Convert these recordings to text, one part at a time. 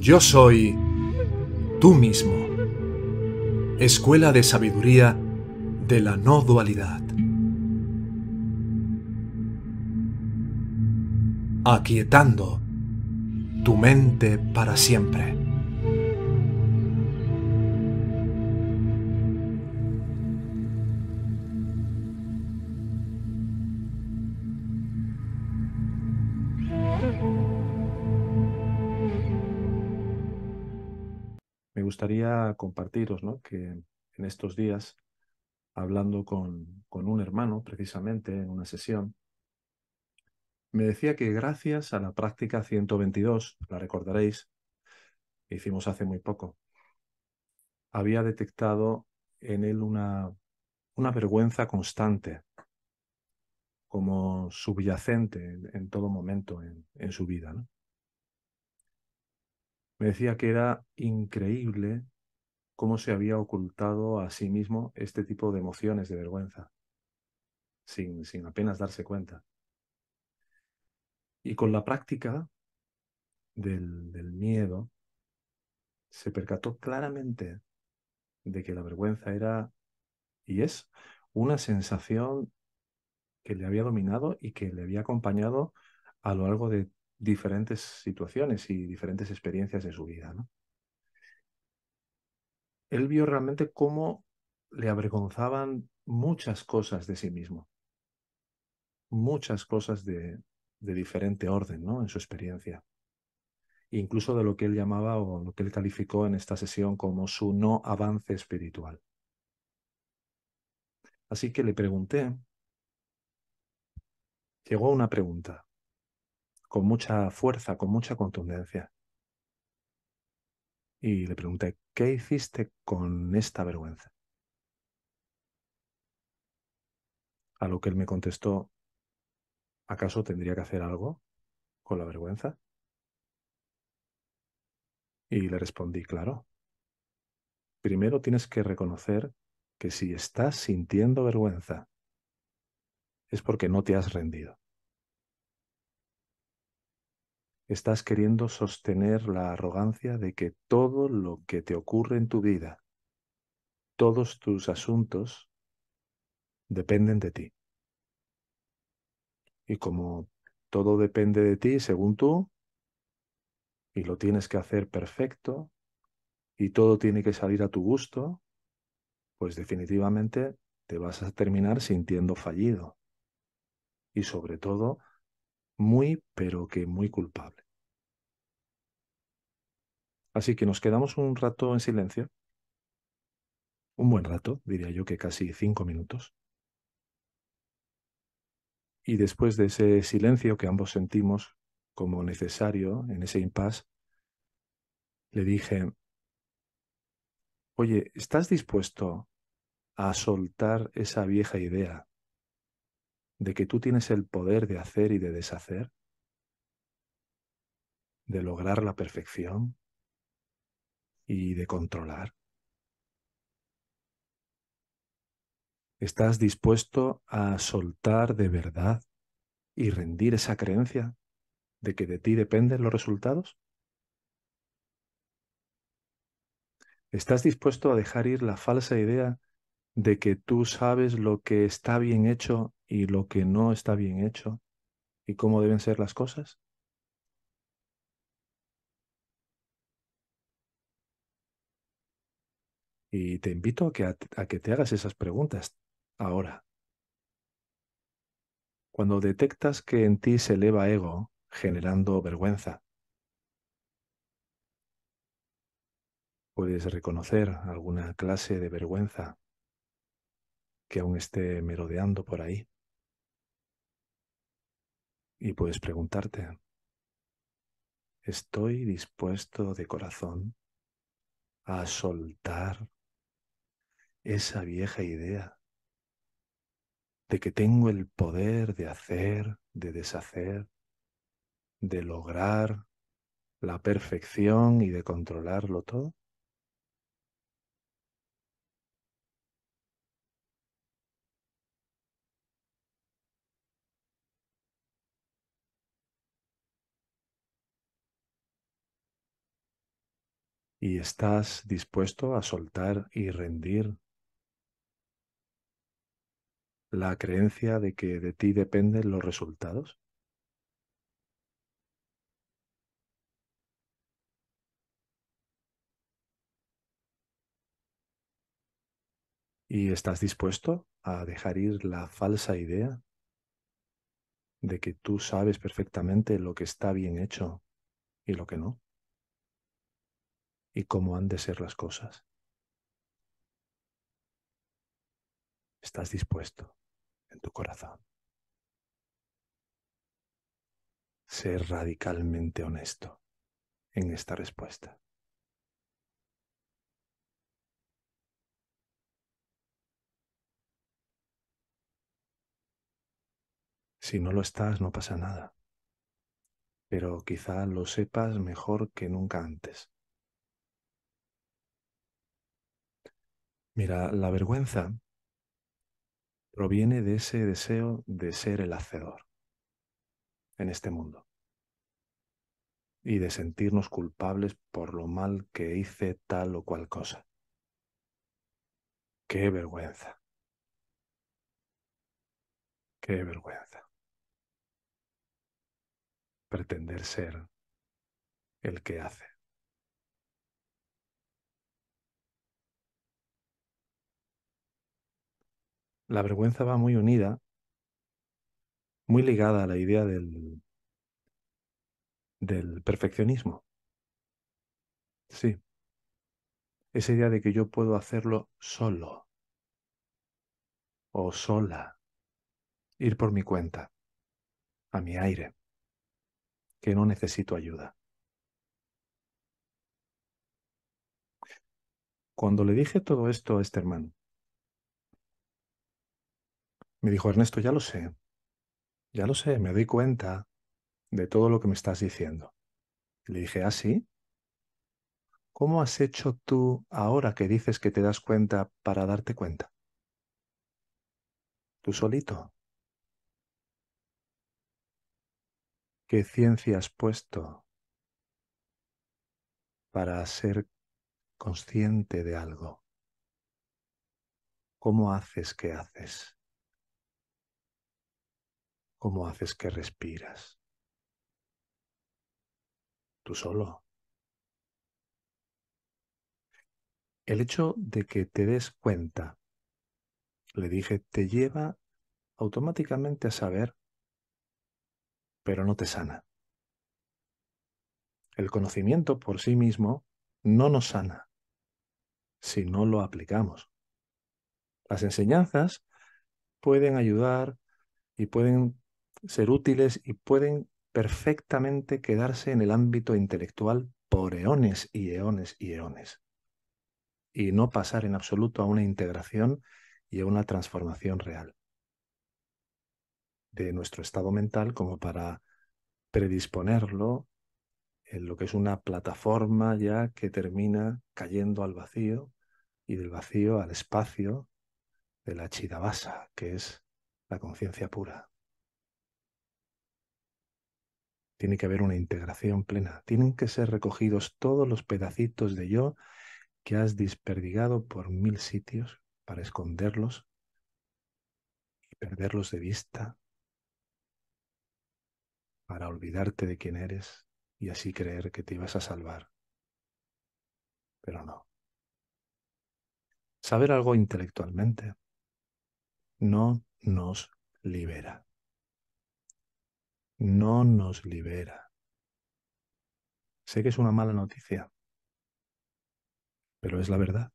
Yo soy tú mismo. Escuela de Sabiduría de la No Dualidad. Aquietando tu mente para siempre. gustaría compartiros que en estos días, hablando con, un hermano precisamente en una sesión, me decía que gracias a la práctica 122, la recordaréis, hicimos hace muy poco, había detectado en él una, una vergüenza constante, como subyacente en, todo momento en, en su vida me decía que era increíble cómo se había ocultado a sí mismo este tipo de emociones de vergüenza, sin, apenas darse cuenta. Y con la práctica del, del miedo, se percató claramente de que la vergüenza era y es una sensación que le había dominado y que le había acompañado a lo largo de diferentes situaciones y diferentes experiencias de su vida. Él vio realmente cómo le avergonzaban muchas cosas de sí mismo, muchas cosas de, diferente orden ¿no? en su experiencia, incluso de lo que él llamaba o lo que él calificó en esta sesión como su no avance espiritual. Así que le pregunté, llegó una pregunta, con mucha fuerza, con mucha contundencia. Y le pregunté, ¿qué hiciste con esta vergüenza? A lo que él me contestó, ¿acaso tendría que hacer algo con la vergüenza? Y le respondí, claro. Primero tienes que reconocer que si estás sintiendo vergüenza, es porque no te has rendido. estás queriendo sostener la arrogancia de que todo lo que te ocurre en tu vida, todos tus asuntos, dependen de ti. Y como todo depende de ti, según tú, y lo tienes que hacer perfecto, y todo tiene que salir a tu gusto, pues definitivamente te vas a terminar sintiendo fallido. Y sobre todo, muy, pero que muy culpable. Así que nos quedamos un rato en silencio, un buen rato, diría yo que casi cinco minutos. Y después de ese silencio que ambos sentimos como necesario en ese impasse, le dije, oye, ¿estás dispuesto a soltar esa vieja idea de que tú tienes el poder de hacer y de deshacer, de lograr la perfección y de controlar. ¿Estás dispuesto a soltar de verdad y rendir esa creencia de que de ti dependen los resultados? ¿Estás dispuesto a dejar ir la falsa idea de que tú sabes lo que está bien hecho y lo que no está bien hecho y cómo deben ser las cosas? Y te invito a que, que te hagas esas preguntas ahora. Cuando detectas que en ti se eleva ego generando vergüenza, puedes reconocer alguna clase de vergüenza que aún esté merodeando por ahí. Y puedes preguntarte, ¿estoy dispuesto de corazón a soltar esa vieja idea de que tengo el poder de hacer, de deshacer, de lograr la perfección y de controlarlo todo? y estás dispuesto a soltar y rendir la creencia de que de ti dependen los resultados? ¿Y estás dispuesto a dejar ir la falsa idea de que tú sabes perfectamente lo que está bien hecho y lo que no? y cómo han de ser las cosas. Estás dispuesto en tu corazón. Ser radicalmente honesto en esta respuesta. Si no lo estás, no pasa nada. Pero quizá lo sepas mejor que nunca antes. Mira, la vergüenza proviene de ese deseo de ser el hacedor en este mundo y de sentirnos culpables por lo mal que hice tal o cual cosa. Qué vergüenza. Qué vergüenza. Pretender ser el que hace. la vergüenza va muy unida, muy ligada a la idea del, del perfeccionismo. Sí. Esa idea de que yo puedo hacerlo solo o sola, ir por mi cuenta, a mi aire, que no necesito ayuda. Cuando le dije todo esto a este hermano, me dijo, Ernesto, ya lo sé, ya lo sé, me doy cuenta de todo lo que me estás diciendo. le dije, ¿ah, sí? ¿Cómo has hecho tú ahora que dices que te das cuenta para darte cuenta? Tú solito. ¿Qué ciencia has puesto para ser consciente de algo? ¿Cómo haces que haces? cómo haces que respiras. Tú solo. El hecho de que te des cuenta, le dije, te lleva automáticamente a saber, pero no te sana. El conocimiento por sí mismo no nos sana si no lo aplicamos. Las enseñanzas pueden ayudar y pueden ser útiles y pueden perfectamente quedarse en el ámbito intelectual por eones y eones y eones, y no pasar en absoluto a una integración y a una transformación real de nuestro estado mental como para predisponerlo en lo que es una plataforma ya que termina cayendo al vacío y del vacío al espacio de la chidabasa, que es la conciencia pura. Tiene que haber una integración plena. Tienen que ser recogidos todos los pedacitos de yo que has desperdigado por mil sitios para esconderlos y perderlos de vista, para olvidarte de quién eres y así creer que te ibas a salvar. Pero no. Saber algo intelectualmente no nos libera no nos libera. Sé que es una mala noticia, pero es la verdad.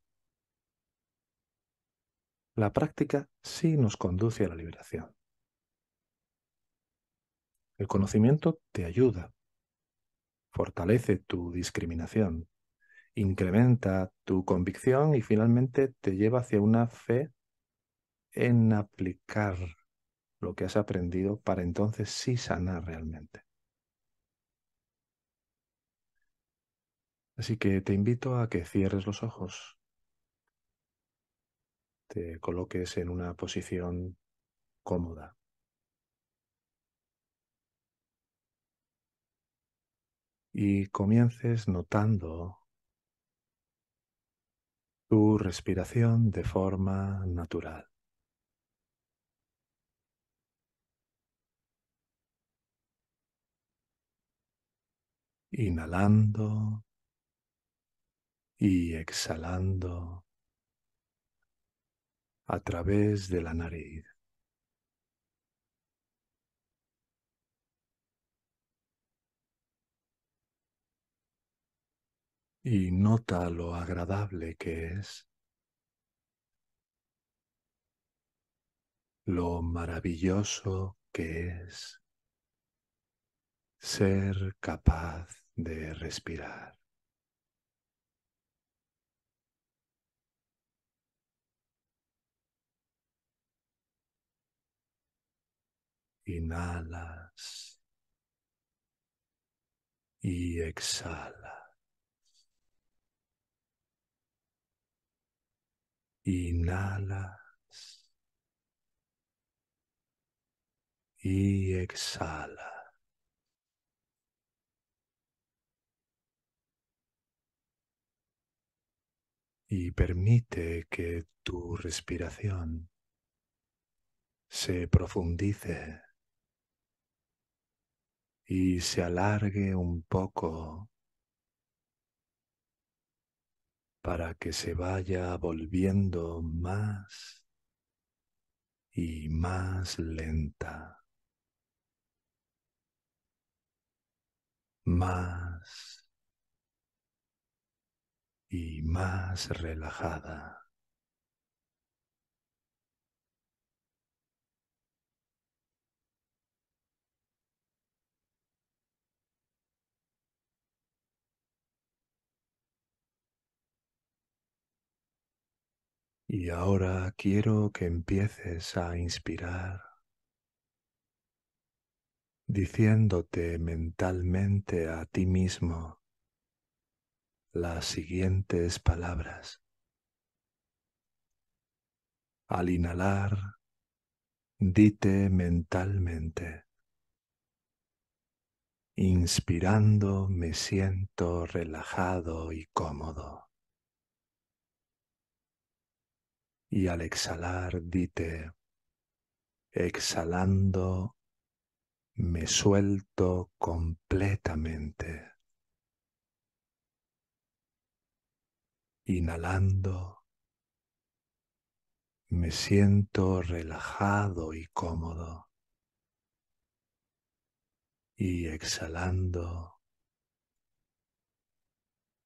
La práctica sí nos conduce a la liberación. El conocimiento te ayuda, fortalece tu discriminación, incrementa tu convicción y finalmente te lleva hacia una fe en aplicar lo que has aprendido para entonces sí sanar realmente. Así que te invito a que cierres los ojos, te coloques en una posición cómoda. Y comiences notando tu respiración de forma natural. inhalando y exhalando a través de la nariz. Y nota lo agradable que es, lo maravilloso que es ser capaz de respirar. Inhalas y exhalas. Inhalas y exhalas. y permite que tu respiración se profundice y se alargue un poco para que se vaya volviendo más y más lenta, más y más relajada. Y ahora quiero que empieces a inspirar diciéndote mentalmente a ti mismo las siguientes palabras. Al inhalar, dite mentalmente, inspirando me siento relajado y cómodo. Y al exhalar, dite, exhalando, me suelto completamente. Inhalando, me siento relajado y cómodo. Y exhalando,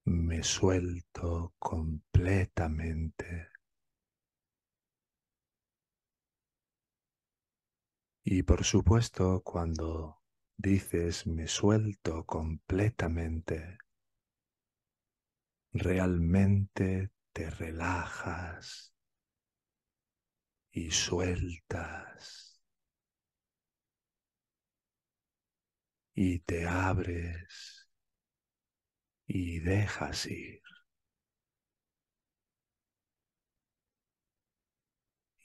me suelto completamente. Y por supuesto, cuando dices me suelto completamente, realmente te relajas y sueltas y te abres y dejas ir.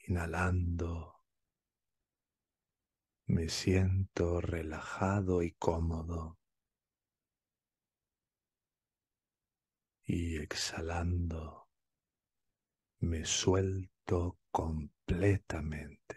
Inhalando, me siento relajado y cómodo. y exhalando me suelto completamente.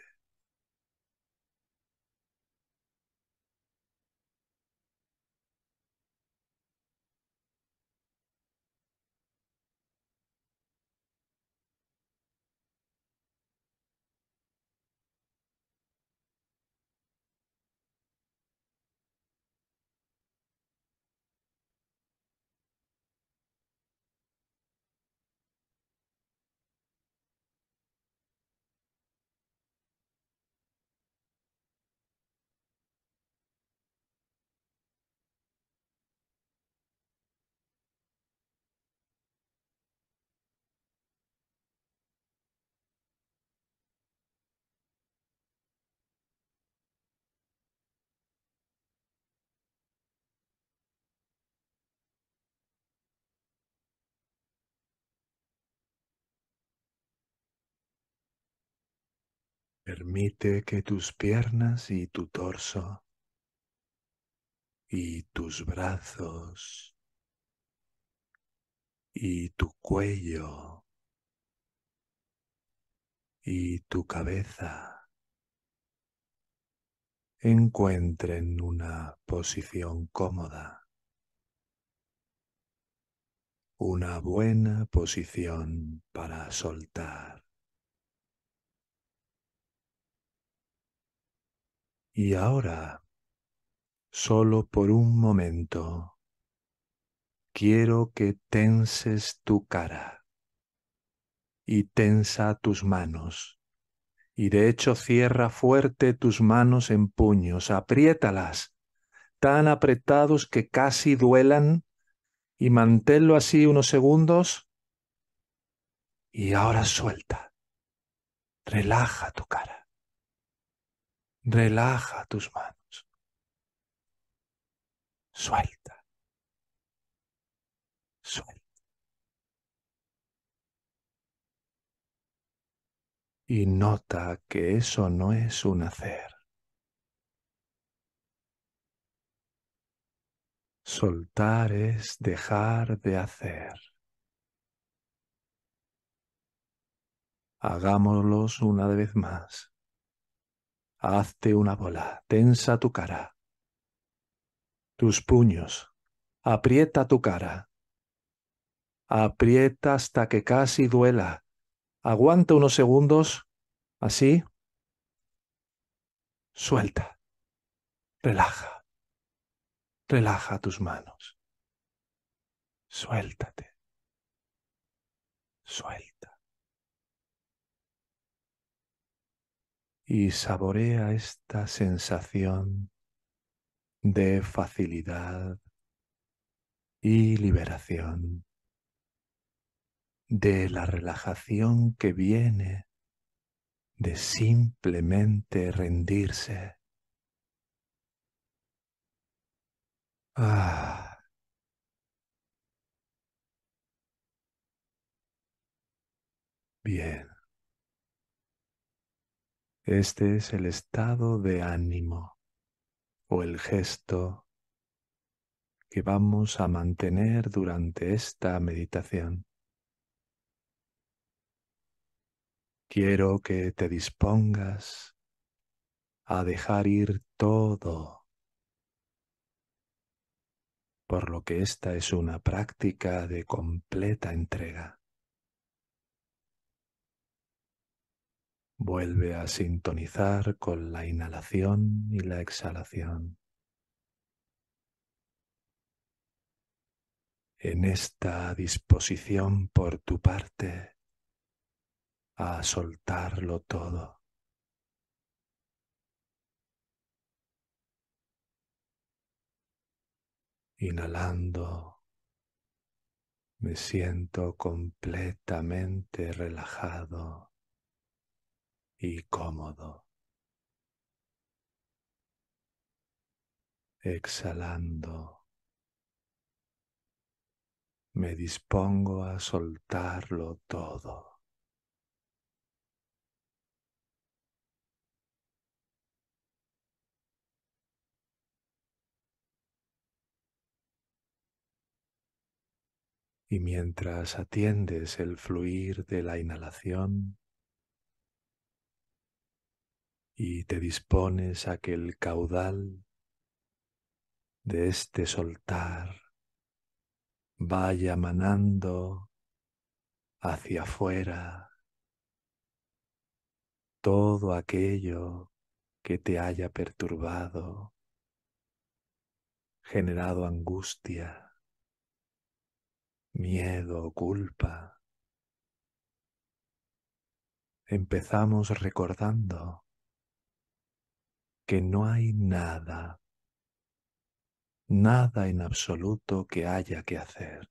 Permite que tus piernas y tu torso y tus brazos y tu cuello y tu cabeza encuentren una posición cómoda, una buena posición para soltar. y ahora, solo por un momento, quiero que tenses tu cara y tensa tus manos. Y de hecho cierra fuerte tus manos en puños, apriétalas, tan apretados que casi duelan, y manténlo así unos segundos. Y ahora suelta, relaja tu cara Relaja tus manos. Suelta. Suelta. Y nota que eso no es un hacer. Soltar es dejar de hacer. Hagámoslos una vez más hazte una bola, tensa tu cara. Tus puños, aprieta tu cara. Aprieta hasta que casi duela. Aguanta unos segundos, así. Suelta. Relaja. Relaja tus manos. Suéltate. Suelta. y saborea esta sensación de facilidad y liberación de la relajación que viene de simplemente rendirse. Ah. Bien. Este es el estado de ánimo o el gesto que vamos a mantener durante esta meditación. Quiero que te dispongas a dejar ir todo, por lo que esta es una práctica de completa entrega. Vuelve a sintonizar con la inhalación y la exhalación. en esta disposición por tu parte a soltarlo todo. Inhalando, me siento completamente relajado y cómodo. Exhalando, me dispongo a soltarlo todo. Y mientras atiendes el fluir de la inhalación, y te dispones a que el caudal de este soltar vaya manando hacia afuera todo aquello que te haya perturbado, generado angustia, miedo o culpa. Empezamos recordando que no hay nada, nada en absoluto que haya que hacer.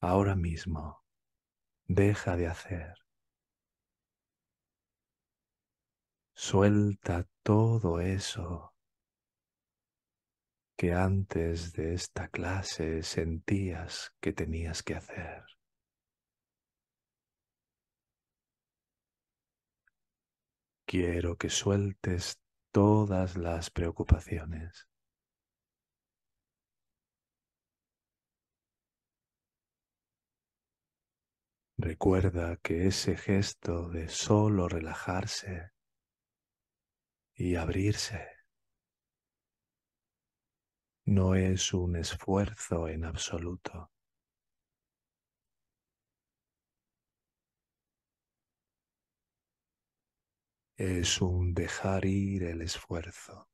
Ahora mismo, deja de hacer. Suelta todo eso que antes de esta clase sentías que tenías que hacer. Quiero que sueltes todas las preocupaciones. Recuerda que ese gesto de solo relajarse y abrirse no es un esfuerzo en absoluto. es un dejar ir el esfuerzo,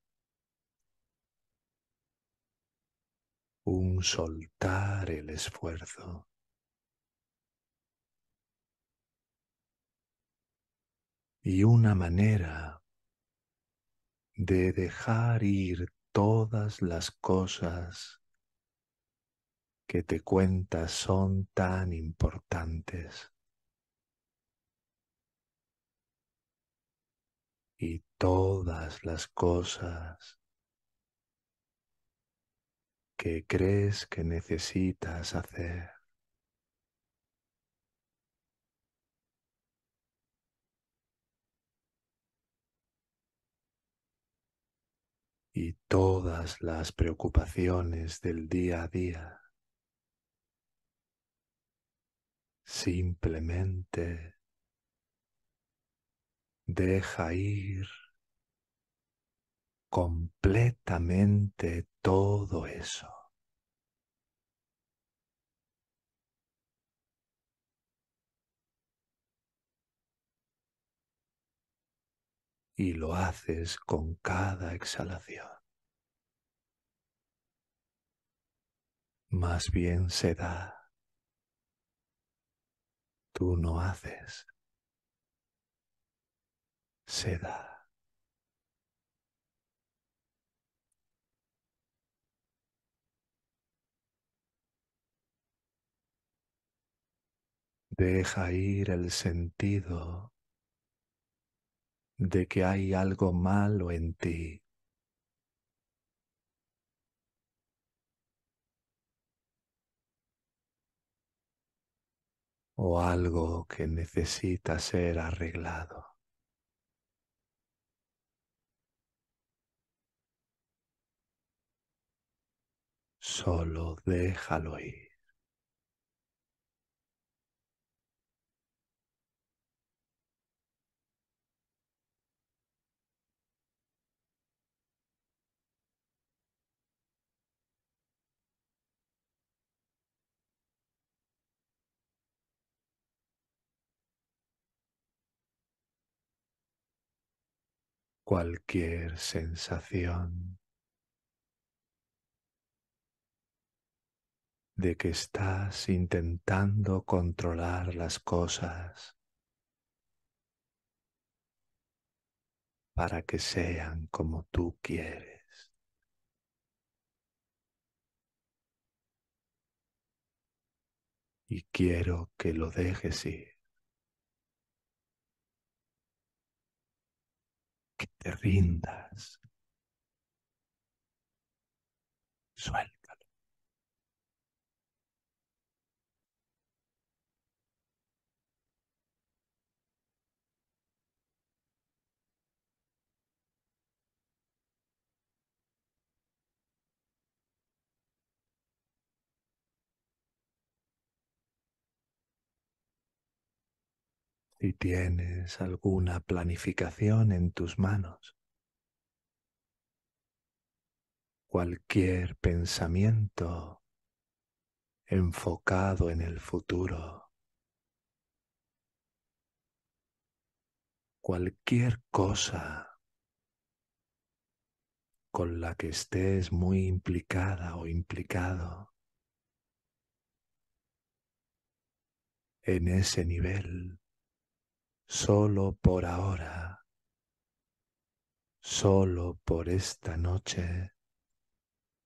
un soltar el esfuerzo. Y una manera de dejar ir todas las cosas que te cuentas son tan importantes. y todas las cosas que crees que necesitas hacer. y todas las preocupaciones del día a día. Simplemente Deja ir completamente todo eso. Y lo haces con cada exhalación. Más bien se da. Tú no haces se Deja ir el sentido de que hay algo malo en ti. o algo que necesita ser arreglado. Solo déjalo ir. cualquier sensación de que estás intentando controlar las cosas para que sean como tú quieres. y quiero que lo dejes ir. Que te rindas. Suelta. Si tienes alguna planificación en tus manos, cualquier pensamiento enfocado en el futuro, cualquier cosa con la que estés muy implicada o implicado en ese nivel solo por ahora, solo por esta noche,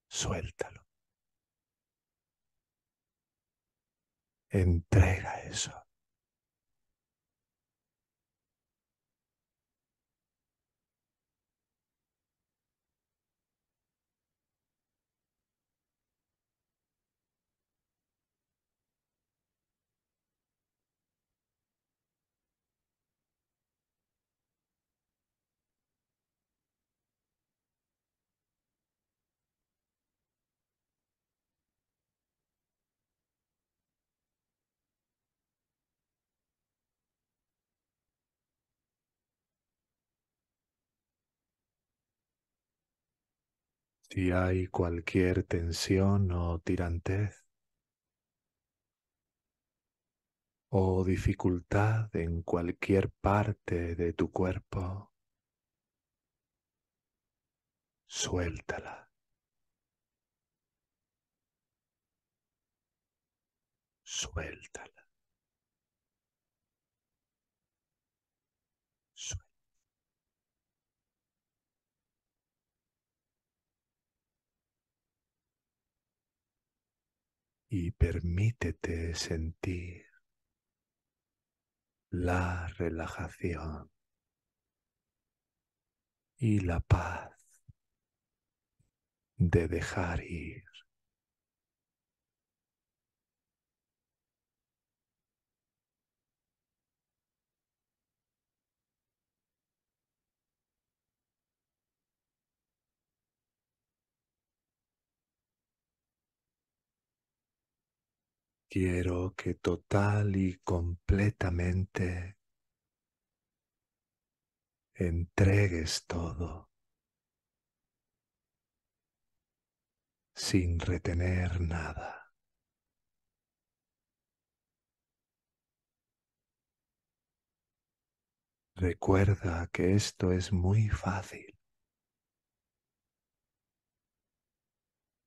suéltalo. Entrega eso. si hay cualquier tensión o tirantez o dificultad en cualquier parte de tu cuerpo, suéltala. Suéltala. y permítete sentir la relajación y la paz de dejar ir. quiero que total y completamente entregues todo sin retener nada. Recuerda que esto es muy fácil.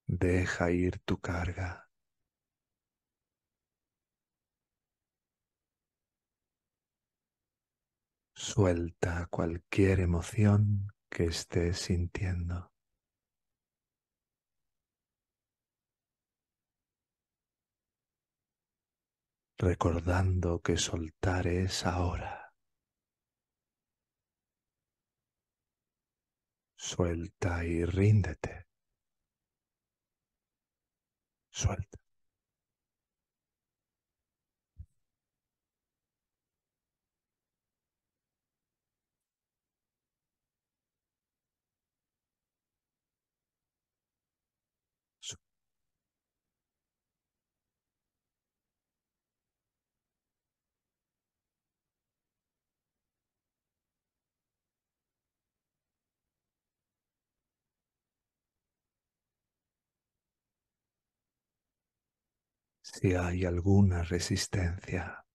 Deja ir tu carga. Suelta cualquier emoción que estés sintiendo. Recordando que soltar es ahora. Suelta y ríndete. Suelta. si hay alguna resistencia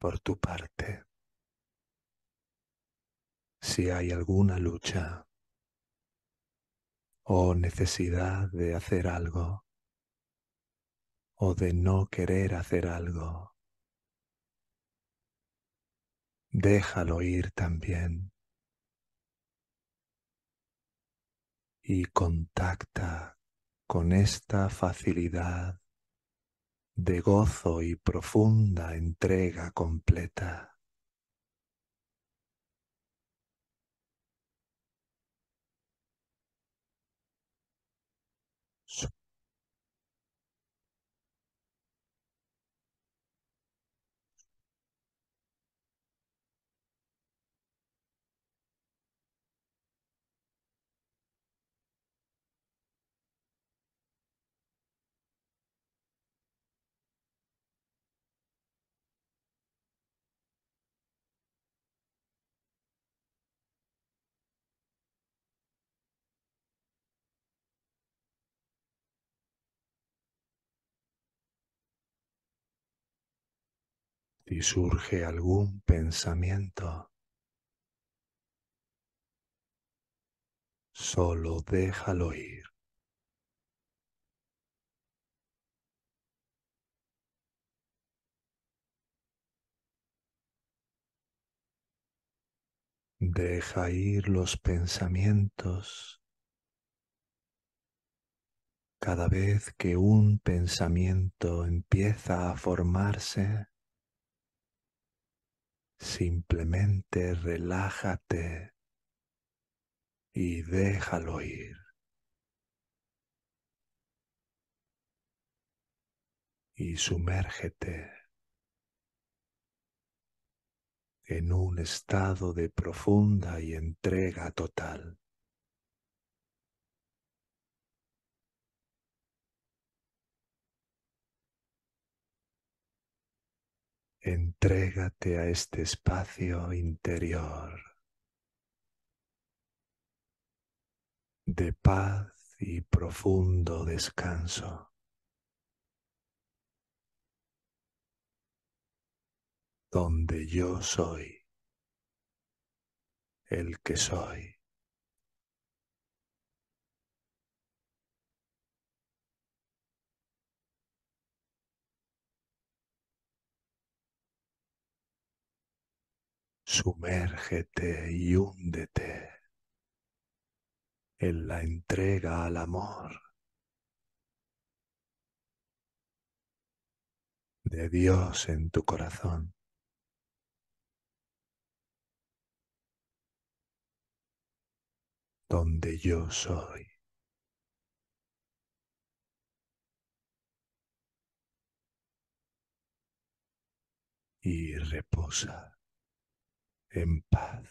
por tu parte, si hay alguna lucha o necesidad de hacer algo o de no querer hacer algo. Déjalo ir también y contacta con esta facilidad de gozo y profunda entrega completa. Si surge algún pensamiento, solo déjalo ir. Deja ir los pensamientos cada vez que un pensamiento empieza a formarse. Simplemente relájate y déjalo ir. Y sumérgete en un estado de profunda y entrega total. Entrégate a este espacio interior de paz y profundo descanso. donde yo soy el que soy. sumérgete y húndete en la entrega al amor de Dios en tu corazón. donde yo soy. Y reposa en paz.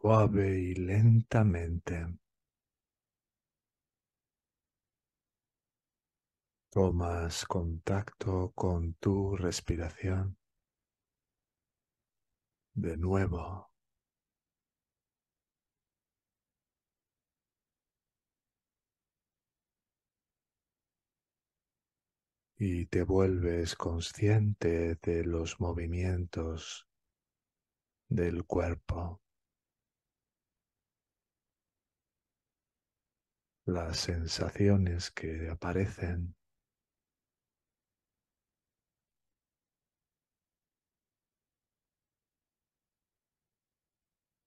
suave y lentamente. Tomas contacto con tu respiración. De nuevo. y te vuelves consciente de los movimientos del cuerpo. las sensaciones que aparecen.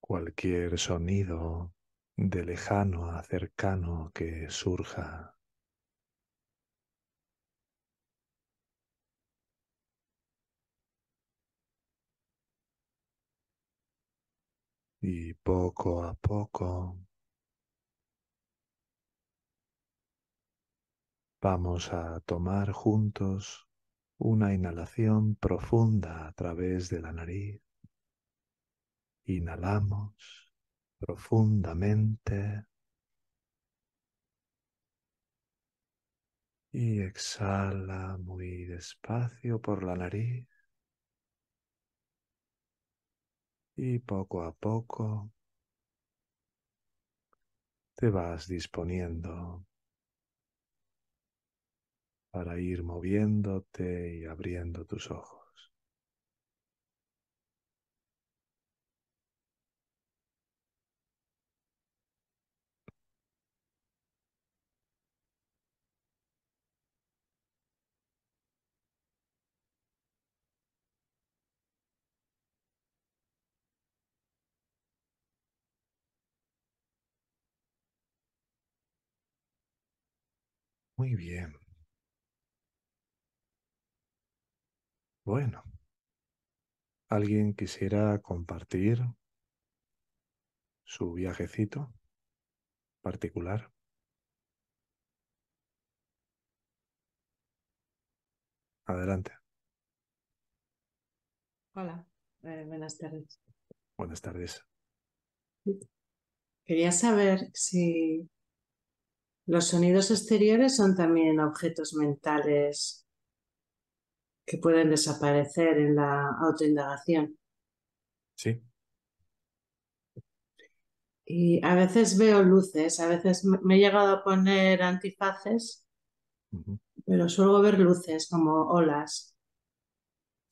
Cualquier sonido de lejano a cercano que surja. Y poco a poco Vamos a tomar juntos una inhalación profunda a través de la nariz. Inhalamos profundamente y exhala muy despacio por la nariz. Y poco a poco te vas disponiendo para ir moviéndote y abriendo tus ojos. Muy bien. Bueno, ¿alguien quisiera compartir su viajecito particular? Adelante. Hola, eh, buenas tardes. Buenas tardes. Quería saber si los sonidos exteriores son también objetos mentales que pueden desaparecer en la autoindagación. Sí. Y a veces veo luces, a veces me he llegado a poner antifaces, pero suelo ver luces como olas.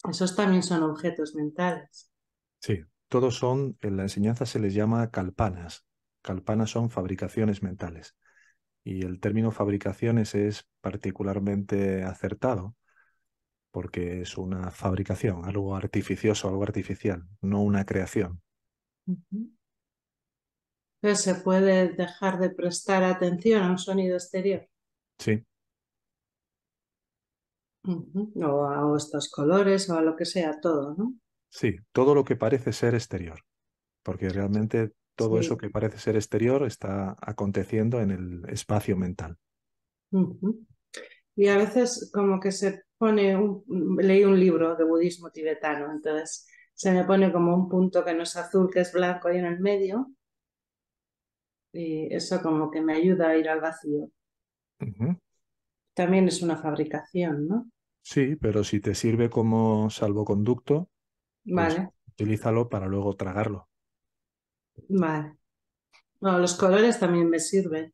Esos también son objetos mentales. Sí, todos son, en la enseñanza se les llama calpanas. Calpanas son fabricaciones mentales. Y el término fabricaciones es particularmente acertado porque es una fabricación, algo artificioso, algo artificial, no una creación. se puede dejar de prestar atención a un sonido exterior. Sí. o, a, estos colores o a lo que sea, todo, ¿no? Sí, todo lo que parece ser exterior, porque realmente todo eso que parece ser exterior está aconteciendo en el espacio mental. Y a veces como que se pone un, leí un libro de budismo tibetano, entonces se me pone como un punto que no es azul, que es blanco ahí en el medio. Y eso como que me ayuda a ir al vacío. También es una fabricación, ¿no? Sí, pero si te sirve como salvoconducto, pues vale. utilízalo para luego tragarlo. Vale. No, los colores también me sirven,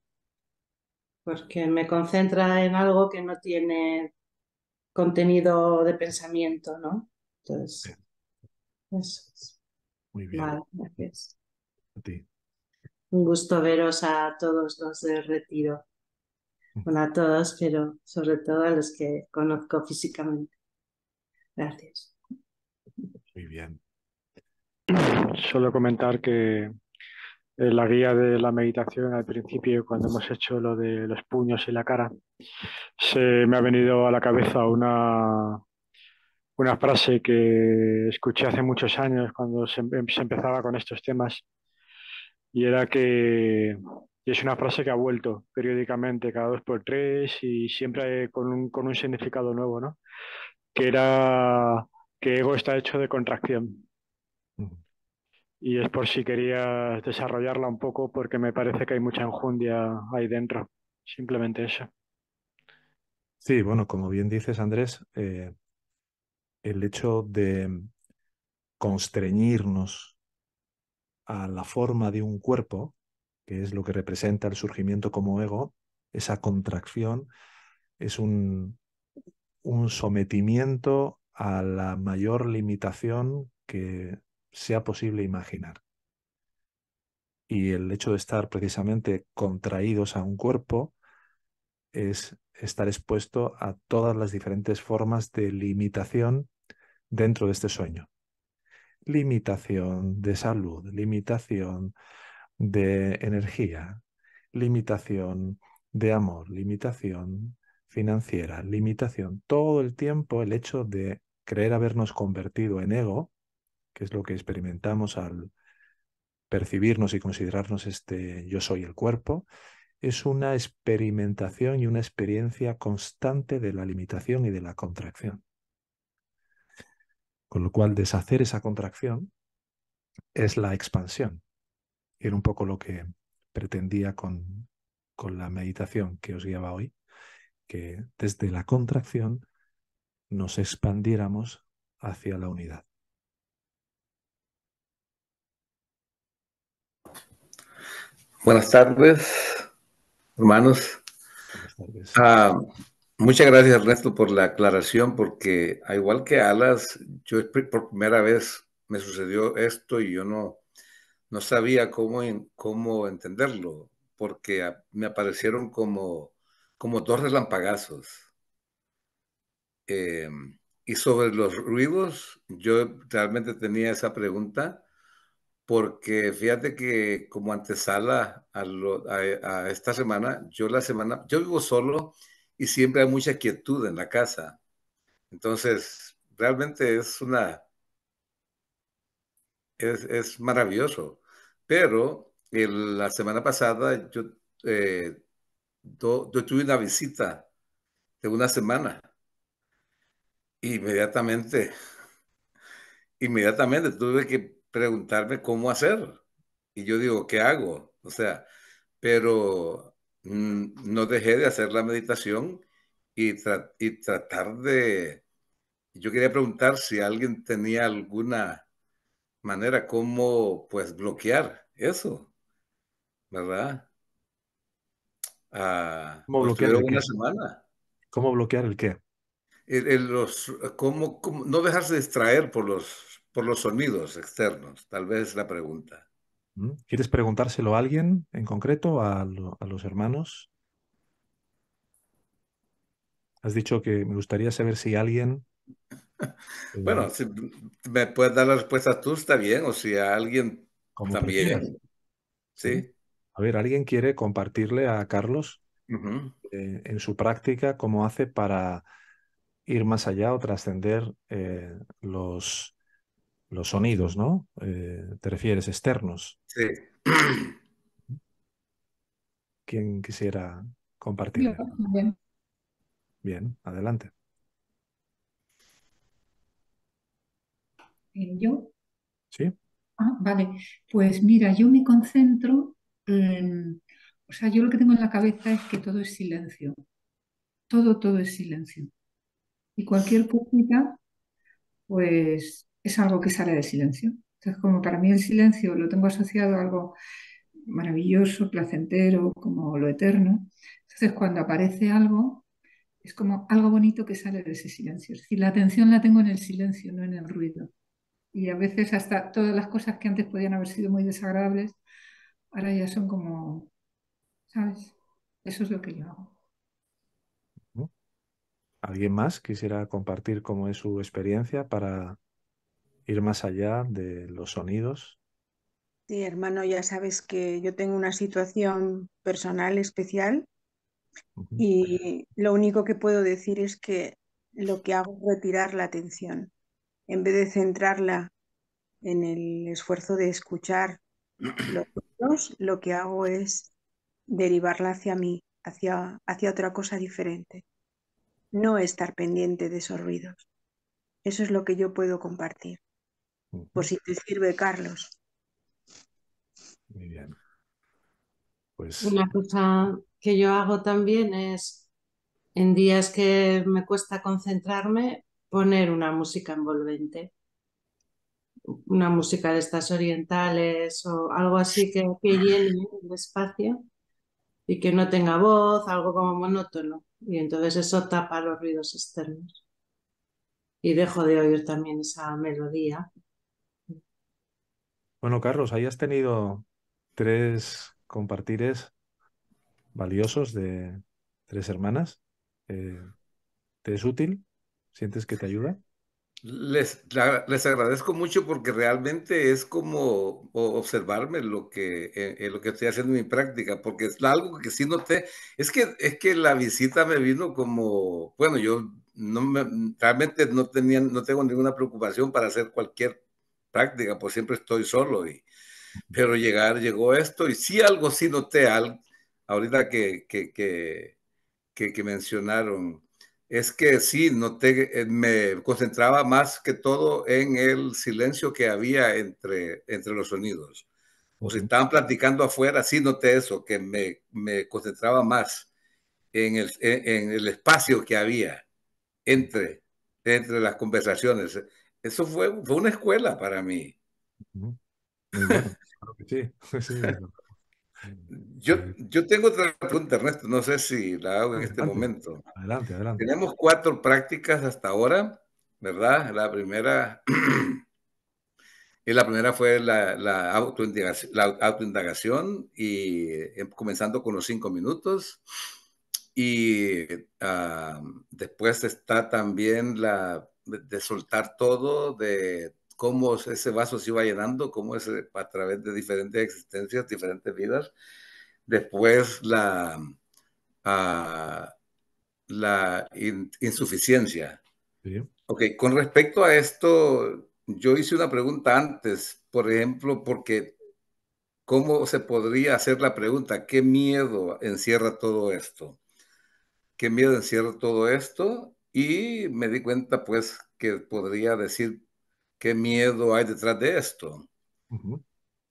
porque me concentra en algo que no tiene contenido de pensamiento, ¿no? Entonces, eso es. Muy bien. gracias. A ti. Un gusto veros a todos los de retiro. Bueno, a todos, pero sobre todo a los que conozco físicamente. Gracias. Muy bien. Solo comentar que en eh, la guía de la meditación al principio, cuando hemos hecho lo de los puños y la cara, se me ha venido a la cabeza una, una frase que escuché hace muchos años cuando se, em, empezaba con estos temas, y era que es una frase que ha vuelto periódicamente cada dos por tres y siempre con un, con un significado nuevo, ¿no? Que era que ego está hecho de contracción y es por si querías desarrollarla un poco porque me parece que hay mucha enjundia ahí dentro. Simplemente eso. Sí, bueno, como bien dices, Andrés, eh, el hecho de constreñirnos a la forma de un cuerpo, que es lo que representa el surgimiento como ego, esa contracción es un, un sometimiento a la mayor limitación que sea posible imaginar. Y el hecho de estar precisamente contraídos a un cuerpo es estar expuesto a todas las diferentes formas de limitación dentro de este sueño. Limitación de salud, limitación de energía, limitación de amor, limitación financiera, limitación. Todo el tiempo el hecho de creer habernos convertido en ego que es lo que experimentamos al percibirnos y considerarnos este yo soy el cuerpo, es una experimentación y una experiencia constante de la limitación y de la contracción. Con lo cual, deshacer esa contracción es la expansión. era un poco lo que pretendía con, con la meditación que os guiaba hoy, que desde la contracción nos expandiéramos hacia la unidad. Buenas tardes, hermanos. Ah, muchas gracias, Ernesto, por la aclaración, porque igual que Alas, yo por primera vez me sucedió esto y yo no, no sabía cómo, cómo entenderlo, porque me aparecieron como, como dos relampagazos. Em, y sobre los ruidos, yo realmente tenía esa pregunta porque fíjate que como antesala a, a, esta semana, yo la semana, yo vivo solo y siempre hay mucha quietud en la casa. Entonces, realmente es una, es, es maravilloso. Pero la semana pasada yo, eh, yo tuve una visita de una semana. Inmediatamente, inmediatamente tuve que preguntarme cómo hacer. Y yo digo, ¿qué hago? O sea, pero mm, no dejé de hacer la meditación y, tratar de... Yo quería preguntar si alguien tenía alguna manera cómo, pues, bloquear eso, ¿verdad? Ah, ¿Cómo bloquear una ¿Cómo bloquear el qué? los, cómo, no dejarse distraer por los por los sonidos externos, tal vez la pregunta. Mm, ¿Quieres preguntárselo a alguien en concreto, a, los hermanos? Has dicho que me gustaría saber si alguien... Eh, bueno, si me puedes dar la respuesta tú, está bien, o si a alguien también. Sí. Mm. A ver, ¿alguien quiere compartirle a Carlos eh, en su práctica cómo hace para ir más allá o trascender eh, los los sonidos, ¿no? Eh, ¿Te refieres externos? Sí. ¿Quién quisiera compartir? Bien. Bien, adelante. Eh, ¿Yo? Sí. Ah, vale. Pues mira, yo me concentro, o sea, yo lo que tengo en la cabeza es que todo es silencio. Todo, todo es silencio. Y cualquier cosita, pues es algo que sale de silencio. Entonces, como para mí el silencio lo tengo asociado a algo maravilloso, placentero, como lo eterno, entonces cuando aparece algo, es como algo bonito que sale de ese silencio. Es decir, la atención la tengo en el silencio, no en el ruido. Y a veces hasta todas las cosas que antes podían haber sido muy desagradables, ahora ya son como, ¿sabes? Eso es lo que yo hago. ¿Alguien más quisiera compartir cómo es su experiencia para ir más allá de los sonidos. Sí, hermano, ya sabes que yo tengo una situación personal especial y lo único que puedo decir es que lo que hago es retirar la atención. En vez de centrarla en el esfuerzo de escuchar los sonidos, lo que hago es derivarla hacia mí, hacia, hacia otra cosa diferente. No estar pendiente de esos ruidos. Eso es lo que yo puedo compartir por si te sirve, Carlos. Muy bien. Pues... Una cosa que yo hago también es, en días que me cuesta concentrarme, poner una música envolvente. Una música de estas orientales o algo así que, que llene el espacio y que no tenga voz, algo como monótono. Y entonces eso tapa los ruidos externos. Y dejo de oír también esa melodía bueno, Carlos, ahí has tenido tres compartires valiosos de tres hermanas. Eh, ¿Te es útil? ¿Sientes que te ayuda? Les, les agradezco mucho porque realmente es como observarme lo que, lo que estoy haciendo en mi práctica, porque es algo que sí noté, es que, es que la visita me vino como, bueno, yo no realmente no, tenía, no tengo ninguna preocupación para hacer cualquier práctica, pues siempre estoy solo. Y, pero llegar, llegó esto y sí algo sí noté, al, ahorita que, que, que, que, mencionaron, es que sí noté, eh, me concentraba más que todo en el silencio que había entre, entre los sonidos. O si estaban platicando afuera, sí noté eso, que me, concentraba más en el, en el espacio que había entre, entre las conversaciones. Eso fue, una escuela para mí. Yo, yo tengo otra pregunta, Ernesto, no sé si la hago en este momento. Adelante, adelante. Tenemos cuatro prácticas hasta ahora, ¿verdad? La primera, y eh, la primera fue la, la, autoindagación, y em, comenzando con los cinco minutos. Y ah, después está también la de soltar todo, de cómo ese vaso se iba llenando, cómo es a través de diferentes existencias, diferentes vidas. Después la, ah, la insuficiencia. Ok, con respecto a esto, yo hice una pregunta antes, por ejemplo, porque ¿cómo se podría hacer la pregunta? ¿Qué miedo encierra todo esto? ¿Qué miedo encierra todo esto? Y me di cuenta pues que podría decir qué miedo hay detrás de esto.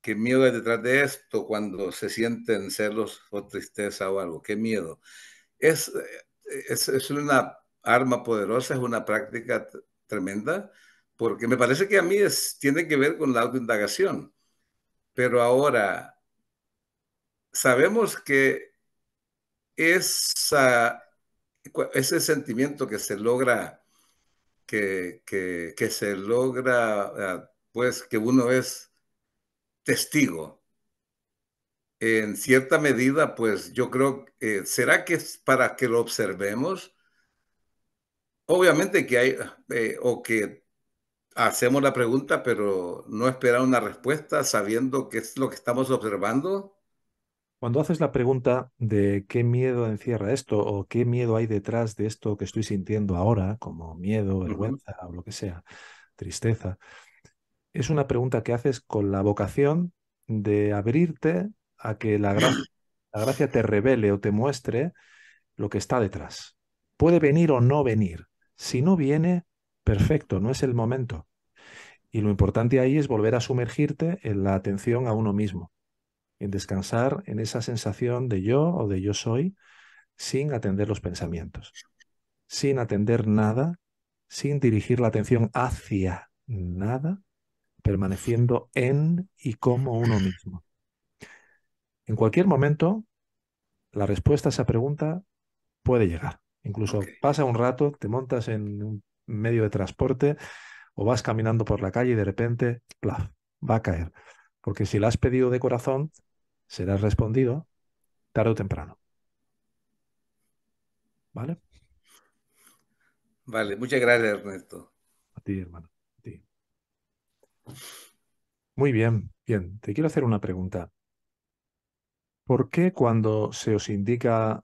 ¿Qué miedo hay detrás de esto cuando se sienten celos o tristeza o algo? ¿Qué miedo? Es, eh, es, una arma poderosa, es una práctica tremenda, porque me parece que a mí es, tiene que ver con la autoindagación. Pero ahora, sabemos que esa ese sentimiento que se logra, que, se logra, ah, pues que uno es testigo. En cierta medida, pues yo creo, eh, ¿será que es para que lo observemos? Obviamente que hay, eh, o que hacemos la pregunta, pero no esperar una respuesta sabiendo qué es lo que estamos observando. Cuando haces la pregunta de qué miedo encierra esto o qué miedo hay detrás de esto que estoy sintiendo ahora, como miedo, vergüenza o lo que sea, tristeza, es una pregunta que haces con la vocación de abrirte a que la gracia te revele o te muestre lo que está detrás. Puede venir o no venir. Si no viene, perfecto, no es el momento. Y lo importante ahí es volver a sumergirte en la atención a uno mismo en descansar en esa sensación de yo o de yo soy, sin atender los pensamientos, sin atender nada, sin dirigir la atención hacia nada, permaneciendo en y como uno mismo. En cualquier momento, la respuesta a esa pregunta puede llegar. Incluso pasa un rato, te montas en un medio de transporte o vas caminando por la calle y de repente, plaf, va a caer. Porque si la has pedido de corazón, serás respondido tarde o temprano. ¿Vale? Vale, muchas gracias, Ernesto. A ti, hermano. A ti. Muy bien, bien. Te quiero hacer una pregunta. ¿Por qué cuando se os indica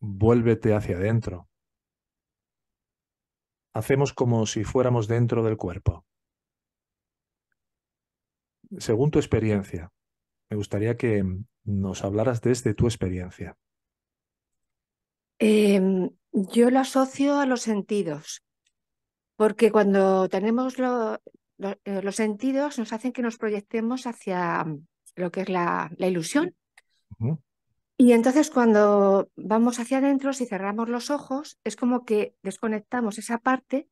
vuélvete hacia adentro, hacemos como si fuéramos dentro del cuerpo? Según tu experiencia, me gustaría que nos hablaras desde tu experiencia. Em, yo lo asocio a los sentidos, porque cuando tenemos eh, los sentidos nos hacen que nos proyectemos hacia mm, lo que es la, ilusión. Y entonces cuando vamos hacia adentro, si cerramos los ojos, es como que desconectamos esa parte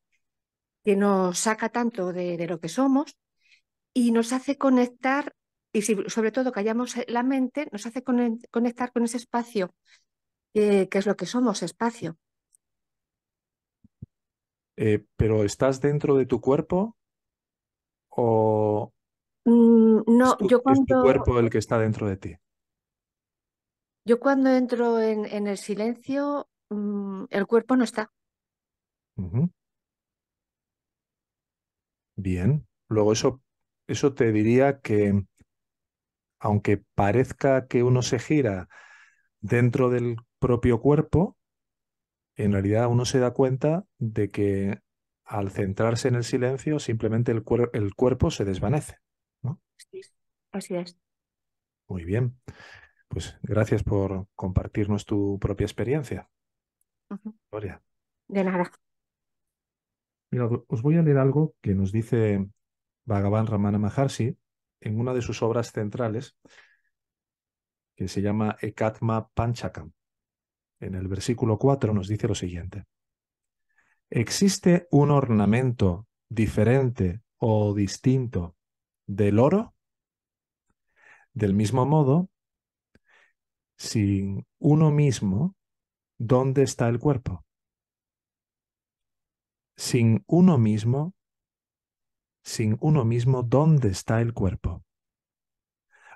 que nos saca tanto de, de lo que somos y nos hace conectar y sobre todo callamos la mente, nos hace conectar con ese espacio, que es lo que somos, espacio. Eh, ¿Pero estás dentro de tu cuerpo o mm, no, yo cuando... cuerpo el que está dentro de ti? Yo cuando entro en, el silencio, mm, el cuerpo no está. Bien, luego eso, eso te diría que aunque parezca que uno se gira dentro del propio cuerpo, en realidad uno se da cuenta de que al centrarse en el silencio, simplemente el, cuerpo se desvanece. ¿no? Sí, así es. Muy bien. Pues gracias por compartirnos tu propia experiencia. Gloria. De nada. Mira, os voy a leer algo que nos dice Bhagavan Ramana Maharshi en una de sus obras centrales, que se llama Ekatma Panchakam. En el versículo 4 nos dice lo siguiente. ¿Existe un ornamento diferente o distinto del oro? Del mismo modo, sin uno mismo, ¿dónde está el cuerpo? Sin uno mismo, sin uno mismo dónde está el cuerpo.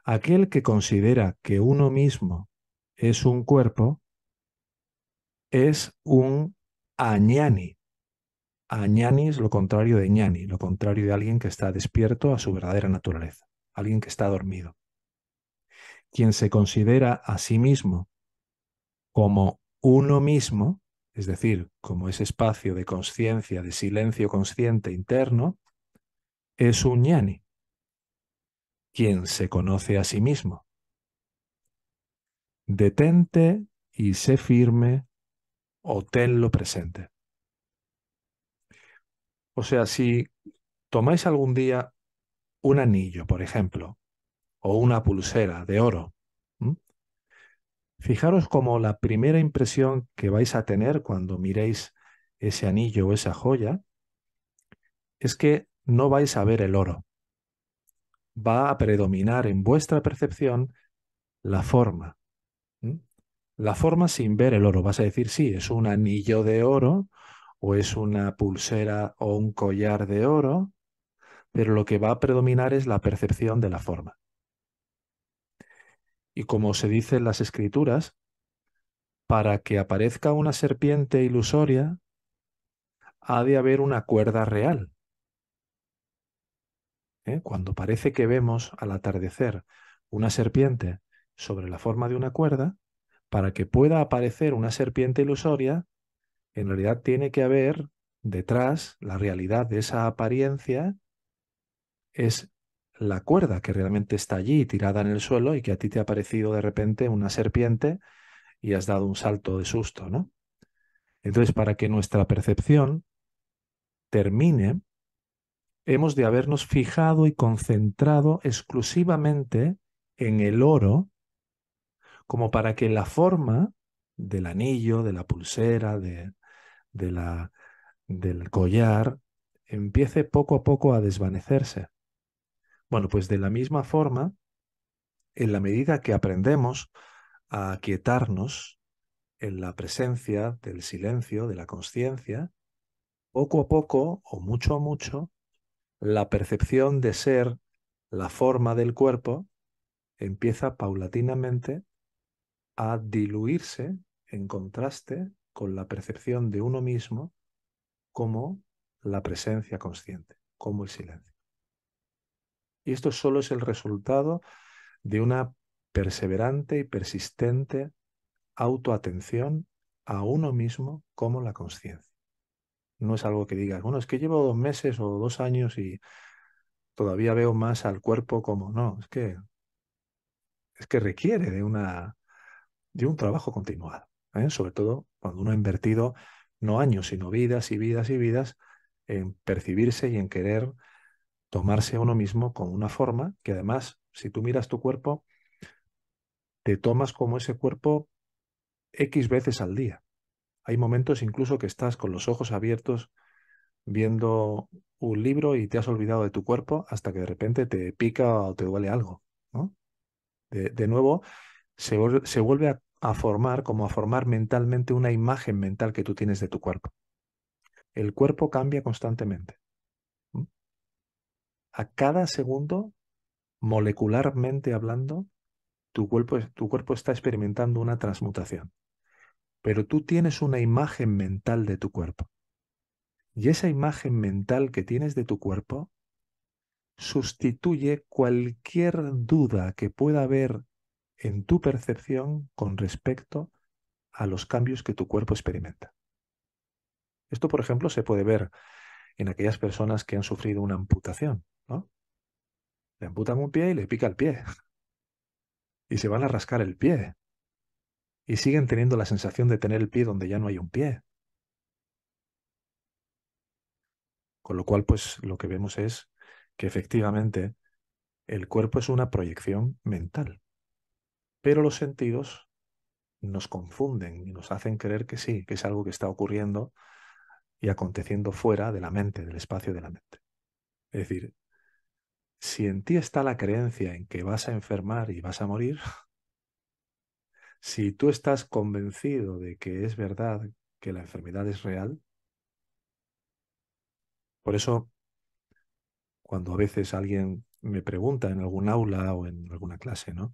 Aquel que considera que uno mismo es un cuerpo es un añani. Añani es lo contrario de ñani, lo contrario de alguien que está despierto a su verdadera naturaleza, alguien que está dormido. Quien se considera a sí mismo como uno mismo, es decir, como ese espacio de conciencia, de silencio consciente interno, es un ñani, quien se conoce a sí mismo. Detente y sé firme o tenlo presente. O sea, si tomáis algún día un anillo, por ejemplo, o una pulsera de oro, fijaros como la primera impresión que vais a tener cuando miréis ese anillo o esa joya es que no vais a ver el oro. Va a predominar en vuestra percepción la forma. La forma sin ver el oro. Vas a decir, sí, es un anillo de oro o es una pulsera o un collar de oro, pero lo que va a predominar es la percepción de la forma. Y como se dice en las escrituras, para que aparezca una serpiente ilusoria, ha de haber una cuerda real. ¿eh? cuando parece que vemos al atardecer una serpiente sobre la forma de una cuerda, para que pueda aparecer una serpiente ilusoria, en realidad tiene que haber detrás la realidad de esa apariencia, es la cuerda que realmente está allí tirada en el suelo y que a ti te ha parecido de repente una serpiente y has dado un salto de susto, ¿no? Entonces, para que nuestra percepción termine hemos de habernos fijado y concentrado exclusivamente en el oro, como para que la forma del anillo, de la pulsera, de, del collar, empiece poco a poco a desvanecerse. Bueno, pues de la misma forma, en la medida que aprendemos a aquietarnos en la presencia del silencio, de la conciencia, poco a poco o mucho a mucho la percepción de ser la forma del cuerpo empieza paulatinamente a diluirse en contraste con la percepción de uno mismo como la presencia consciente, como el silencio. Y esto solo es el resultado de una perseverante y persistente autoatención a uno mismo como la conciencia. No es algo que digas, bueno, es que llevo dos meses o dos años y todavía veo más al cuerpo como, no, es que, es que requiere de, una, de un trabajo continuado. ¿eh? Sobre todo cuando uno ha invertido no años, sino vidas y vidas y vidas en percibirse y en querer tomarse a uno mismo con una forma que además, si tú miras tu cuerpo, te tomas como ese cuerpo X veces al día. Hay momentos incluso que estás con los ojos abiertos viendo un libro y te has olvidado de tu cuerpo hasta que de repente te pica o te duele algo. De, nuevo, se, vuelve a, a, formar, como a formar mentalmente una imagen mental que tú tienes de tu cuerpo. El cuerpo cambia constantemente. A cada segundo, molecularmente hablando, tu cuerpo, tu cuerpo está experimentando una transmutación pero tú tienes una imagen mental de tu cuerpo. Y esa imagen mental que tienes de tu cuerpo sustituye cualquier duda que pueda haber en tu percepción con respecto a los cambios que tu cuerpo experimenta. Esto, por ejemplo, se puede ver en aquellas personas que han sufrido una amputación, ¿no? Le amputan un pie y le pica el pie. Y se van a rascar el pie y siguen teniendo la sensación de tener el pie donde ya no hay un pie. Con lo cual, pues lo que vemos es que efectivamente el cuerpo es una proyección mental, pero los sentidos nos confunden y nos hacen creer que sí, que es algo que está ocurriendo y aconteciendo fuera de la mente, del espacio de la mente. Es decir, si en ti está la creencia en que vas a enfermar y vas a morir, si tú estás convencido de que es verdad que la enfermedad es real, por eso cuando a veces alguien me pregunta en algún aula o en alguna clase, ¿no?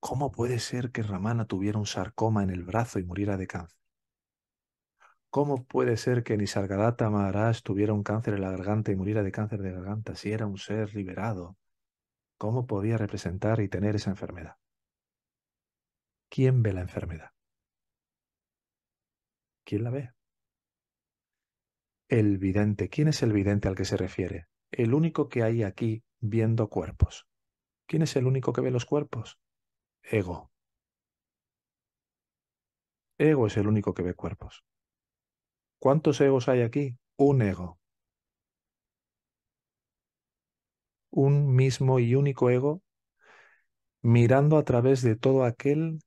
¿Cómo puede ser que Ramana tuviera un sarcoma en el brazo y muriera de cáncer? ¿Cómo puede ser que Nisargadatta Maharaj tuviera un cáncer en la garganta y muriera de cáncer de garganta si era un ser liberado? ¿Cómo podía representar y tener esa enfermedad? ¿Quién ve la enfermedad? ¿Quién la ve? El vidente. ¿Quién es el vidente al que se refiere? El único que hay aquí viendo cuerpos. ¿Quién es el único que ve los cuerpos? Ego. Ego es el único que ve cuerpos. ¿Cuántos egos hay aquí? Un ego. Un mismo y único ego mirando a través de todo aquel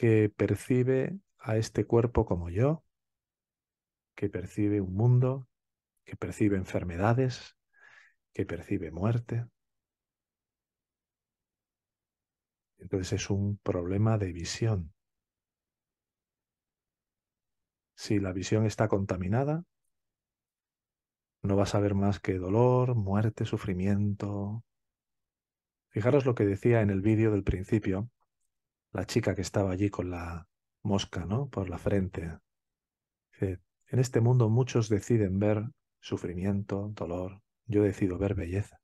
que percibe a este cuerpo como yo, que percibe un mundo, que percibe enfermedades, que percibe muerte. Entonces es un problema de visión. Si la visión está contaminada, no vas a ver más que dolor, muerte, sufrimiento. Fijaros lo que decía en el vídeo del principio, la chica que estaba allí con la mosca, ¿no? Por la frente. en este mundo muchos deciden ver sufrimiento, dolor. Yo decido ver belleza.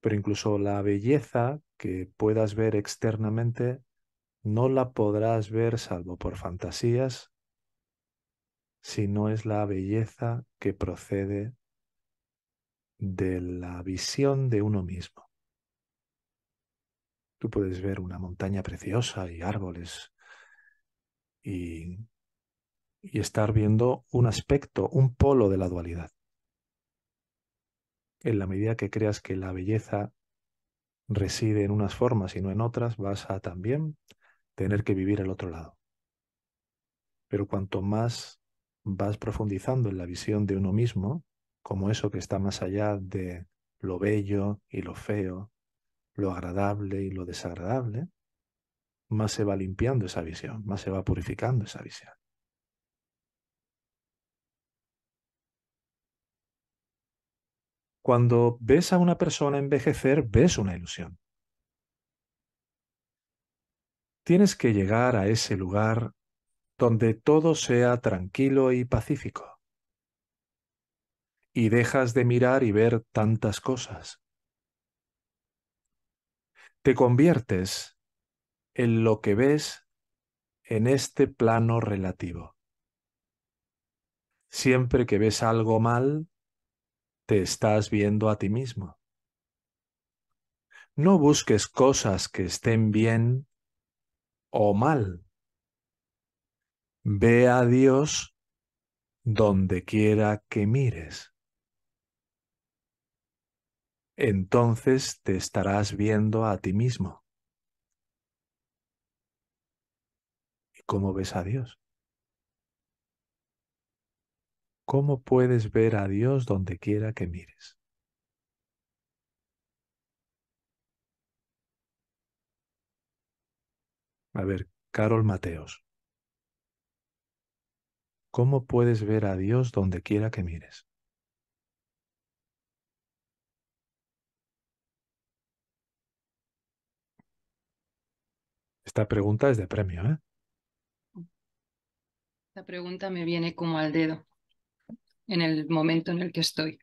Pero incluso la belleza que puedas ver externamente no la podrás ver salvo por fantasías si no es la belleza que procede de la visión de uno mismo. Tú puedes ver una montaña preciosa y árboles y, y estar viendo un aspecto, un polo de la dualidad. En la medida que creas que la belleza reside en unas formas y no en otras, vas a también tener que vivir al otro lado. Pero cuanto más vas profundizando en la visión de uno mismo, como eso que está más allá de lo bello y lo feo, lo agradable y lo desagradable, más se va limpiando esa visión, más se va purificando esa visión. Cuando ves a una persona envejecer, ves una ilusión. Tienes que llegar a ese lugar donde todo sea tranquilo y pacífico. Y dejas de mirar y ver tantas cosas te conviertes en lo que ves en este plano relativo. Siempre que ves algo mal, te estás viendo a ti mismo. No busques cosas que estén bien o mal. Ve a Dios donde quiera que mires entonces te estarás viendo a ti mismo. ¿Y cómo ves a Dios? ¿Cómo puedes ver a Dios donde quiera que mires? A ver, Carol Mateos. ¿Cómo puedes ver a Dios donde quiera que mires? Esta pregunta es de premio, ¿eh? Esta pregunta me viene como al dedo en el momento en el que estoy.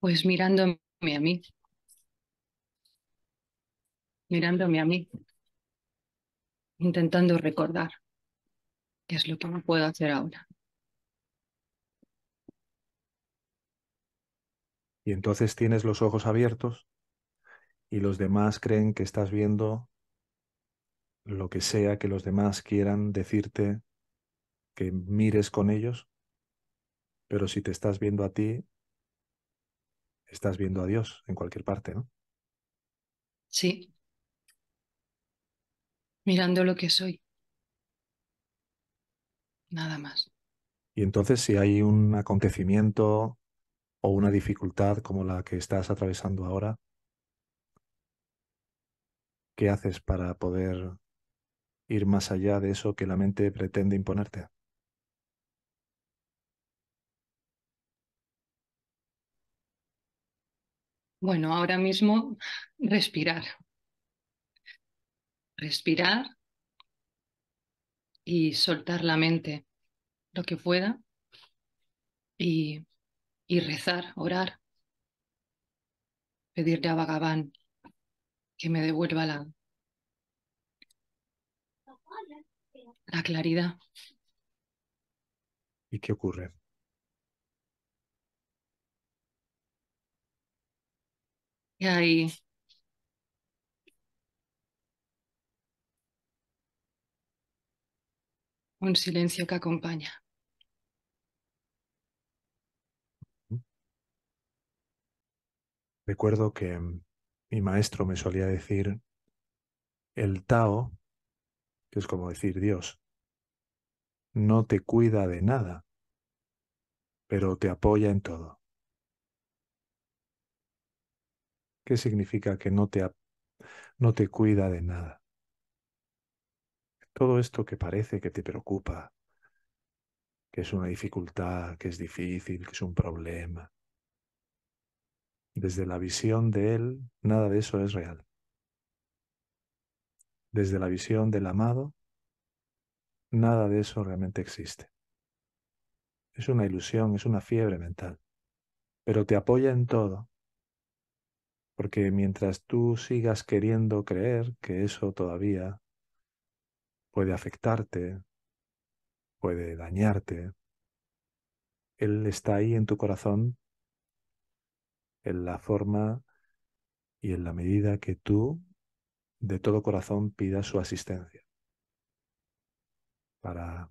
Pues mirándome a mí. Mirándome a mí. Intentando recordar qué es lo que no puedo hacer ahora. Y entonces tienes los ojos abiertos y los demás creen que estás viendo lo que sea que los demás quieran decirte que mires con ellos, pero si te estás viendo a ti, estás viendo a Dios en cualquier parte, ¿no? Sí. Mirando lo que soy. Nada más. Y entonces si hay un acontecimiento o una dificultad como la que estás atravesando ahora, ¿qué haces para poder ir más allá de eso que la mente pretende imponerte. Bueno, ahora mismo respirar. Respirar y soltar la mente lo que pueda y, y rezar, orar, pedirle a Bhagavan que me devuelva la, La claridad. ¿Y qué ocurre? Y hay un silencio que acompaña. Recuerdo que mi maestro me solía decir, el Tao que es como decir Dios, no te cuida de nada, pero te apoya en todo. ¿Qué significa que no te, no te cuida de nada? Todo esto que parece que te preocupa, que es una dificultad, que es difícil, que es un problema. Desde la visión de Él, nada de eso es real desde la visión del amado, nada de eso realmente existe. Es una ilusión, es una fiebre mental, pero te apoya en todo, porque mientras tú sigas queriendo creer que eso todavía puede afectarte, puede dañarte, Él está ahí en tu corazón en la forma y en la medida que tú de todo corazón pida su asistencia para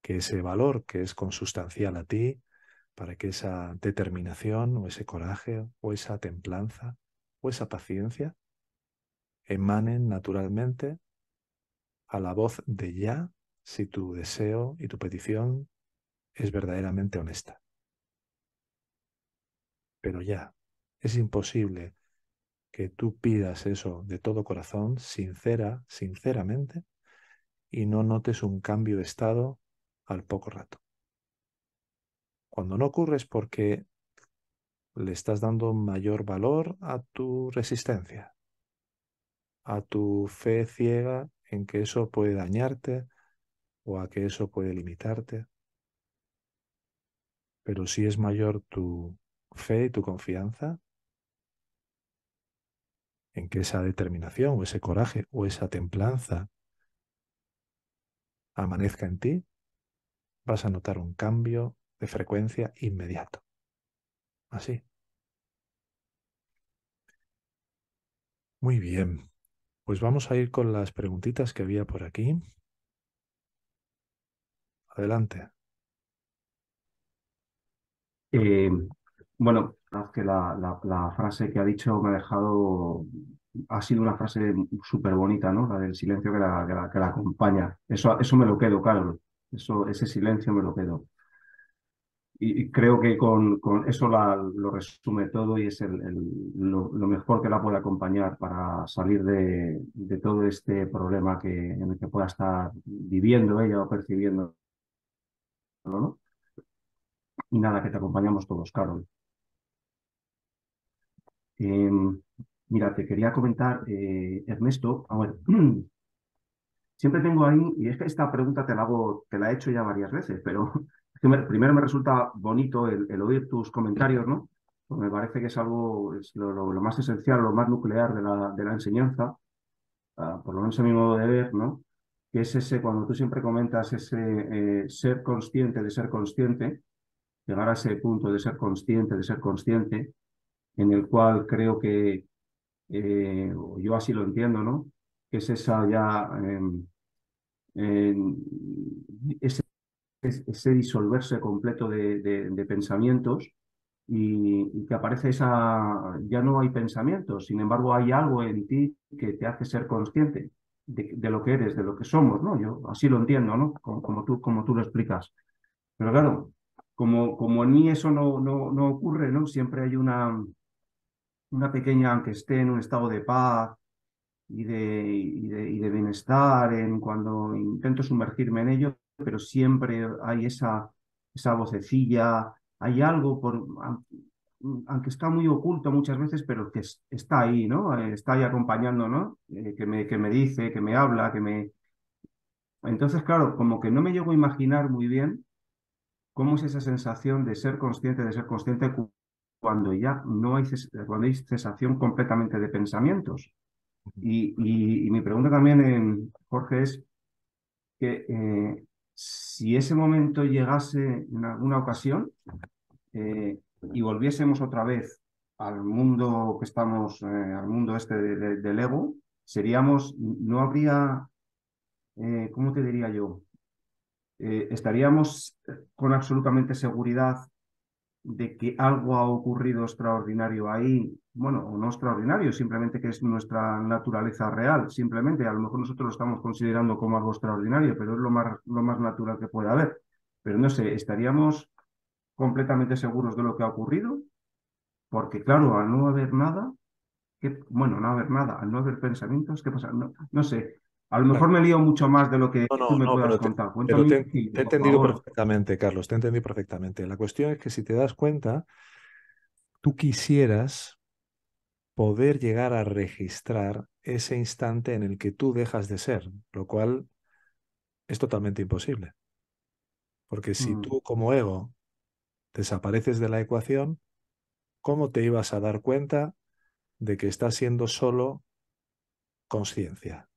que ese valor que es consustancial a ti, para que esa determinación o ese coraje o esa templanza o esa paciencia emanen naturalmente a la voz de ya si tu deseo y tu petición es verdaderamente honesta. Pero ya, es imposible que tú pidas eso de todo corazón, sincera, sinceramente, y no notes un cambio de estado al poco rato. Cuando no ocurre es porque le estás dando mayor valor a tu resistencia, a tu fe ciega en que eso puede dañarte o a que eso puede limitarte. Pero si es mayor tu fe y tu confianza, en que esa determinación o ese coraje o esa templanza amanezca en ti, vas a notar un cambio de frecuencia inmediato. Así. Muy bien, pues vamos a ir con las preguntitas que había por aquí. Adelante. Eh, bueno, que la, frase que ha dicho me ha dejado, ha sido una frase súper bonita, ¿no? La del silencio que la, que la, acompaña. Eso, eso me lo quedo, Carlos. Eso, ese silencio me lo quedo. Y, creo que con, eso lo resume todo y es lo, mejor que la puede acompañar para salir de, todo este problema que, en el que pueda estar viviendo ella o percibiendo. Y nada, que te acompañamos todos, Carol. Em, mira, te quería comentar, eh, Ernesto, ah, siempre tengo ahí, y es que esta pregunta te la hago, te la he hecho ya varias veces, pero primero me resulta bonito el, oír tus comentarios, ¿no? Pues me parece que es algo, es lo, más esencial, lo más nuclear de la, enseñanza, ah, por lo menos a mi modo de ver, ¿no? Que es ese, cuando tú siempre comentas ese eh, ser consciente de ser consciente, llegar a ese punto de ser consciente de ser consciente, en el cual creo que, eh, yo así lo entiendo, ¿no? Que es esa ya, em, ese, disolverse completo de, pensamientos y, que aparece esa, ya no hay pensamientos, sin embargo hay algo en ti que te hace ser consciente de, lo que eres, de lo que somos, ¿no? Yo así lo entiendo, ¿no? Como, como tú, como tú lo explicas. Pero claro, como, como en mí eso no, no, no ocurre, ¿no? Siempre hay una, una pequeña, aunque esté en un estado de paz y de, y de, bienestar, en cuando intento sumergirme en ello, pero siempre hay esa, esa vocecilla, hay algo, por, aunque está muy oculto muchas veces, pero que está ahí, ¿no? Eh, está ahí acompañando, ¿no? Eh, que, me, que me dice, que me habla, que me... Entonces, claro, como que no me llego a imaginar muy bien cómo es esa sensación de ser consciente, de ser consciente cuando ya no hay, cuando cesación completamente de pensamientos. Y, mi pregunta también, en, eh, Jorge, es que eh, si ese momento llegase en alguna ocasión eh, y volviésemos otra vez al mundo que estamos, al mundo este de, del ego, seríamos, no habría, ¿cómo te diría yo? estaríamos con absolutamente seguridad de que algo ha ocurrido extraordinario ahí, bueno, no extraordinario, simplemente que es nuestra naturaleza real, simplemente, a lo mejor nosotros lo estamos considerando como algo extraordinario, pero es lo más, lo más natural que puede haber. Pero no sé, ¿estaríamos completamente seguros de lo que ha ocurrido? Porque claro, al no haber nada, que, bueno, no haber nada, al no haber pensamientos, ¿qué pasa? No, no sé, a lo mejor me lío mucho más de lo que tú me puedas contar. Te, he entendido perfectamente, Carlos, te he entendido perfectamente. La cuestión es que si te das cuenta, tú quisieras poder llegar a registrar ese instante en el que tú dejas de ser, lo cual es totalmente imposible. Porque si mm. tú como ego desapareces de la ecuación, ¿cómo te ibas a dar cuenta de que estás siendo solo conciencia?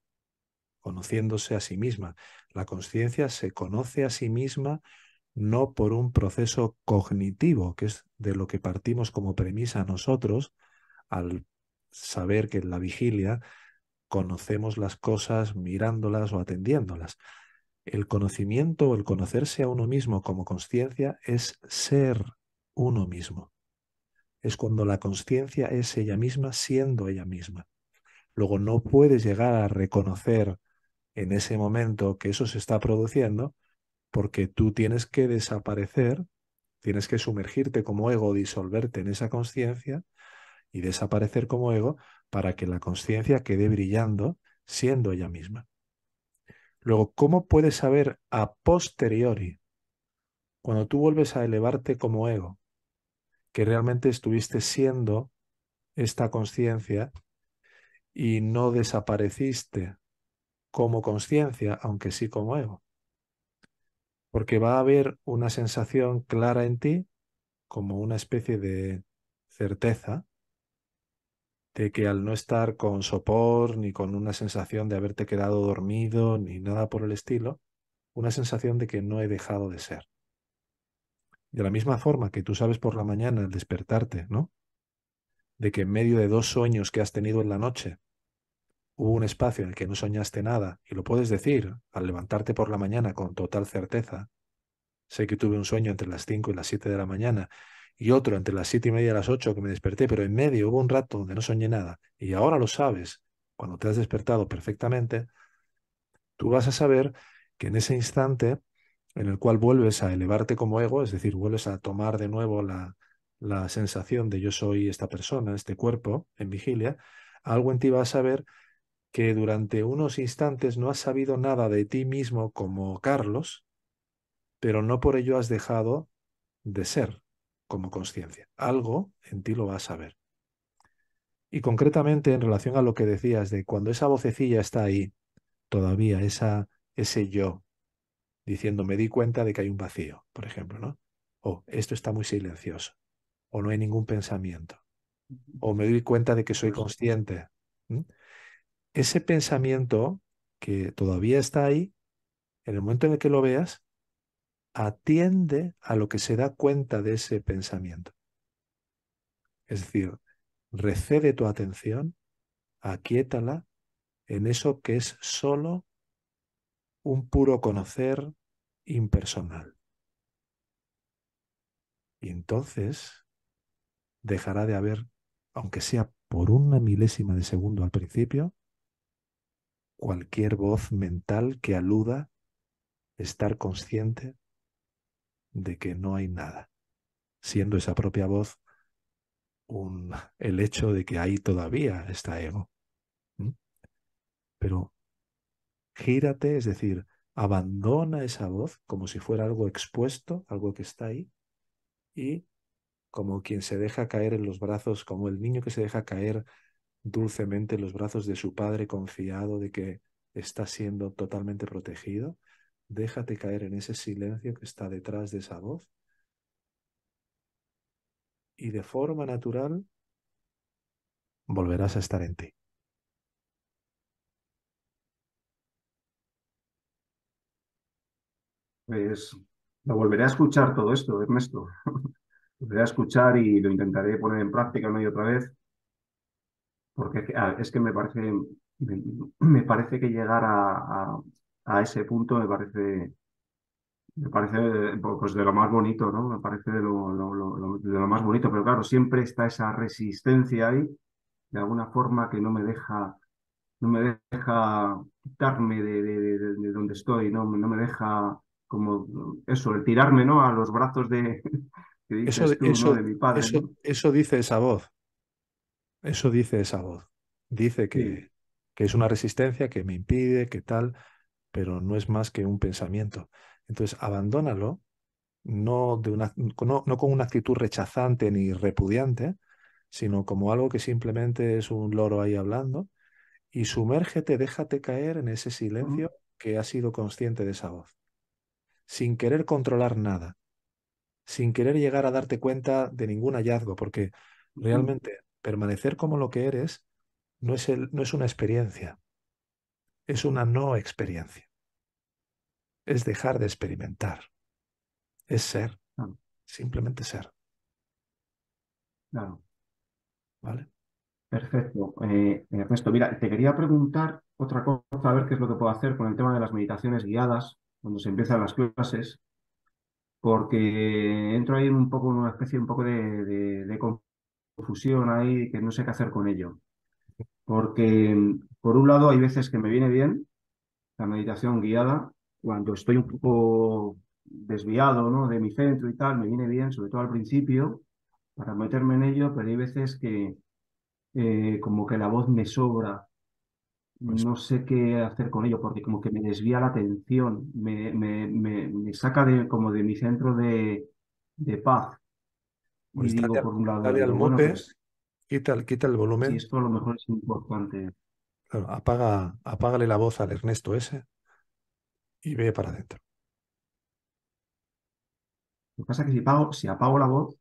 conociéndose a sí misma. La conciencia se conoce a sí misma no por un proceso cognitivo, que es de lo que partimos como premisa nosotros al saber que en la vigilia conocemos las cosas mirándolas o atendiéndolas. El conocimiento o el conocerse a uno mismo como conciencia es ser uno mismo. Es cuando la conciencia es ella misma siendo ella misma. Luego no puedes llegar a reconocer en ese momento que eso se está produciendo, porque tú tienes que desaparecer, tienes que sumergirte como ego, disolverte en esa conciencia y desaparecer como ego para que la conciencia quede brillando siendo ella misma. Luego, ¿cómo puedes saber a posteriori, cuando tú vuelves a elevarte como ego, que realmente estuviste siendo esta conciencia y no desapareciste como conciencia, aunque sí como ego. Porque va a haber una sensación clara en ti, como una especie de certeza, de que al no estar con sopor, ni con una sensación de haberte quedado dormido, ni nada por el estilo, una sensación de que no he dejado de ser. De la misma forma que tú sabes por la mañana al despertarte, ¿no? De que en medio de dos sueños que has tenido en la noche, Hubo un espacio en el que no soñaste nada y lo puedes decir al levantarte por la mañana con total certeza. Sé que tuve un sueño entre las 5 y las 7 de la mañana y otro entre las 7 y media y las 8 que me desperté, pero en medio hubo un rato donde no soñé nada y ahora lo sabes, cuando te has despertado perfectamente, tú vas a saber que en ese instante en el cual vuelves a elevarte como ego, es decir, vuelves a tomar de nuevo la, la sensación de yo soy esta persona, este cuerpo, en vigilia, algo en ti va a saber que durante unos instantes no has sabido nada de ti mismo como Carlos, pero no por ello has dejado de ser como conciencia. Algo en ti lo vas a ver. Y concretamente en relación a lo que decías de cuando esa vocecilla está ahí, todavía esa, ese yo, diciendo me di cuenta de que hay un vacío, por ejemplo, ¿no? O esto está muy silencioso, o no hay ningún pensamiento, o me di cuenta de que soy consciente ese pensamiento que todavía está ahí, en el momento en el que lo veas, atiende a lo que se da cuenta de ese pensamiento. Es decir, recede tu atención, aquietala en eso que es solo un puro conocer impersonal. Y entonces dejará de haber, aunque sea por una milésima de segundo al principio, cualquier voz mental que aluda estar consciente de que no hay nada, siendo esa propia voz el hecho de que ahí todavía está ego. Pero gírate, es decir, abandona esa voz como si fuera algo expuesto, algo que está ahí, y como quien se deja caer en los brazos, como el niño que se deja caer dulcemente los brazos de su padre confiado de que está siendo totalmente protegido. Déjate caer en ese silencio que está detrás de esa voz. Y de forma natural volverás a estar en ti. Pues lo volveré a escuchar todo esto, Ernesto. lo volveré a escuchar y lo intentaré poner en práctica una y otra vez porque ah, es que me parece, me, parece que llegar a, a, ese punto me parece, me parece pues de lo más bonito, ¿no? Me parece de lo, de lo más bonito, pero claro, siempre está esa resistencia ahí, de alguna forma que no me deja no me deja quitarme de, de, donde estoy, no, no me deja como eso, el tirarme ¿no? a los brazos de, eso, de mi padre. eso, dice esa voz, eso dice esa voz. Dice que, que es una resistencia que me impide, que tal, pero no es más que un pensamiento. Entonces, abandónalo, no, de una, no, con una actitud rechazante ni repudiante, sino como algo que simplemente es un loro ahí hablando, y sumérgete, déjate caer en ese silencio que ha sido consciente de esa voz, sin querer controlar nada, sin querer llegar a darte cuenta de ningún hallazgo, porque realmente Permanecer como lo que eres no es, no es una experiencia, es una no experiencia. Es dejar de experimentar, es ser, simplemente ser. Claro. ¿Vale? Perfecto. Eh, Ernesto, mira, te quería preguntar otra cosa, a ver qué es lo que puedo hacer con el tema de las meditaciones guiadas cuando se empiezan las clases, porque entro ahí en un poco, una especie un poco de, de confusión ahí que no sé qué hacer con ello. Porque, mm, por un lado, hay veces que me viene bien la meditación guiada, cuando estoy un poco desviado ¿no? de mi centro y tal, me viene bien, sobre todo al principio, para meterme en ello, pero hay veces que eh, como que la voz me sobra, pues no sé qué hacer con ello, porque como que me desvía la atención, me, me, me, saca de, como de mi centro de, de paz dale, al pues, quita, el, volumen. Y esto a lo mejor es importante. Claro, apaga, apágale la voz al Ernesto ese y ve para adentro. Lo que pasa es que si apago, si apago la voz,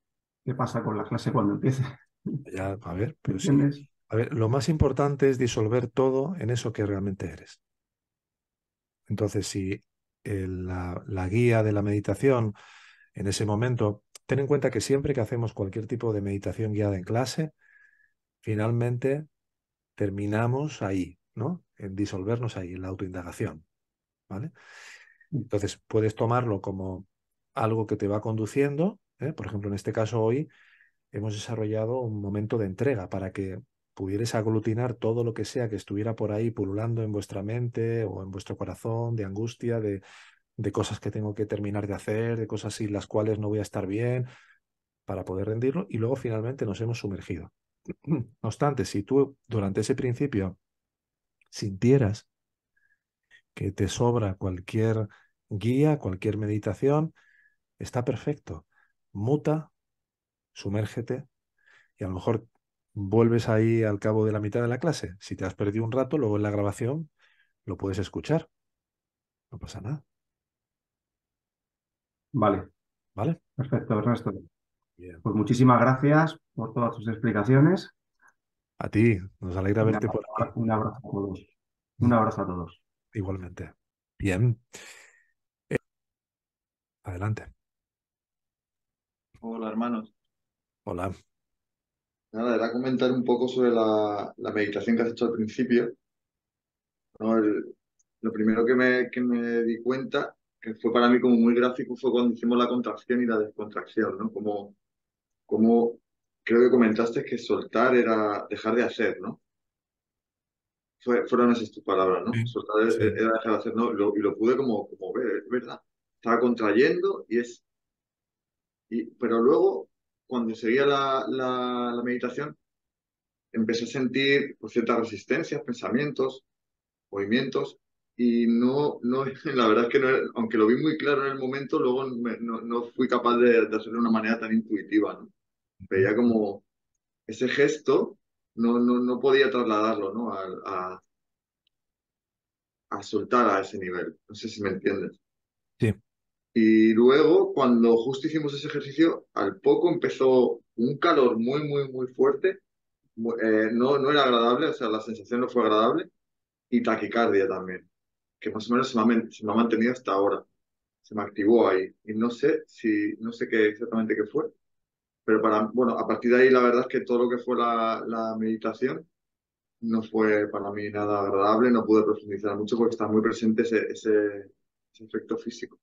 ¿qué pasa con la clase cuando empiece? Ya, a ver, pero pues a ver, lo más importante es disolver todo en eso que realmente eres. Entonces, si la, la guía de la meditación en ese momento Ten en cuenta que siempre que hacemos cualquier tipo de meditación guiada en clase, finalmente terminamos ahí, ¿no? En disolvernos ahí, en la autoindagación. ¿Vale? Mm. Entonces, puedes tomarlo como algo que te va conduciendo. ¿eh? Por ejemplo, en este caso hoy hemos desarrollado un momento de entrega para que pudieras aglutinar todo lo que sea que estuviera por ahí pululando en vuestra mente o en vuestro corazón, de angustia, de de cosas que tengo que terminar de hacer, de cosas sin las cuales no voy a estar bien para poder rendirlo y luego finalmente nos hemos sumergido. No obstante, si tú durante ese principio sintieras que te sobra cualquier guía, cualquier meditación, está perfecto. Muta, sumérgete y a lo mejor vuelves ahí al cabo de la mitad de la clase. Si te has perdido un rato, luego en la grabación lo puedes escuchar. No pasa nada. Vale. Vale. Perfecto, Ernesto. Pues muchísimas gracias por todas tus explicaciones. A ti, nos alegra verte por Un abrazo a todos. Mm. Un abrazo a todos. Igualmente. Bien. Eh, adelante. Hola, hermanos. Hola. Nada, era comentar un poco sobre la, meditación que has hecho al principio. lo primero que me, que me di cuenta que fue para mí como muy gráfico fue cuando hicimos la contracción y la descontracción, ¿no? Como, como creo que comentaste que soltar era dejar de hacer, ¿no? fueron esas tus palabras, ¿no? soltar era dejar de hacer, ¿no? Y lo, pude como, como ver, es verdad. Estaba contrayendo y es... Y, pero luego, cuando seguía la, meditación, empecé a sentir pues, ciertas resistencias, pensamientos, movimientos, y no, no, la verdad es que aunque lo vi muy claro en el momento, luego no, fui capaz de, hacerlo de una manera tan intuitiva, ¿no? Veía como ese gesto, no, no, podía trasladarlo, ¿no? A, soltar a ese nivel, no sé si me entiendes. Sí. Y luego, cuando justo hicimos ese ejercicio, al poco empezó un calor muy, muy, muy fuerte, eh, no, no era agradable, o sea, la sensación no fue agradable, y taquicardia también que más o menos se me, ha, mantenido hasta ahora. Se me activó ahí. Y no sé si, no sé qué exactamente qué fue. Pero bueno, a partir de ahí la verdad es que todo lo que fue la, meditación no fue para mí nada agradable, no pude profundizar mucho porque está muy presente ese, ese efecto físico.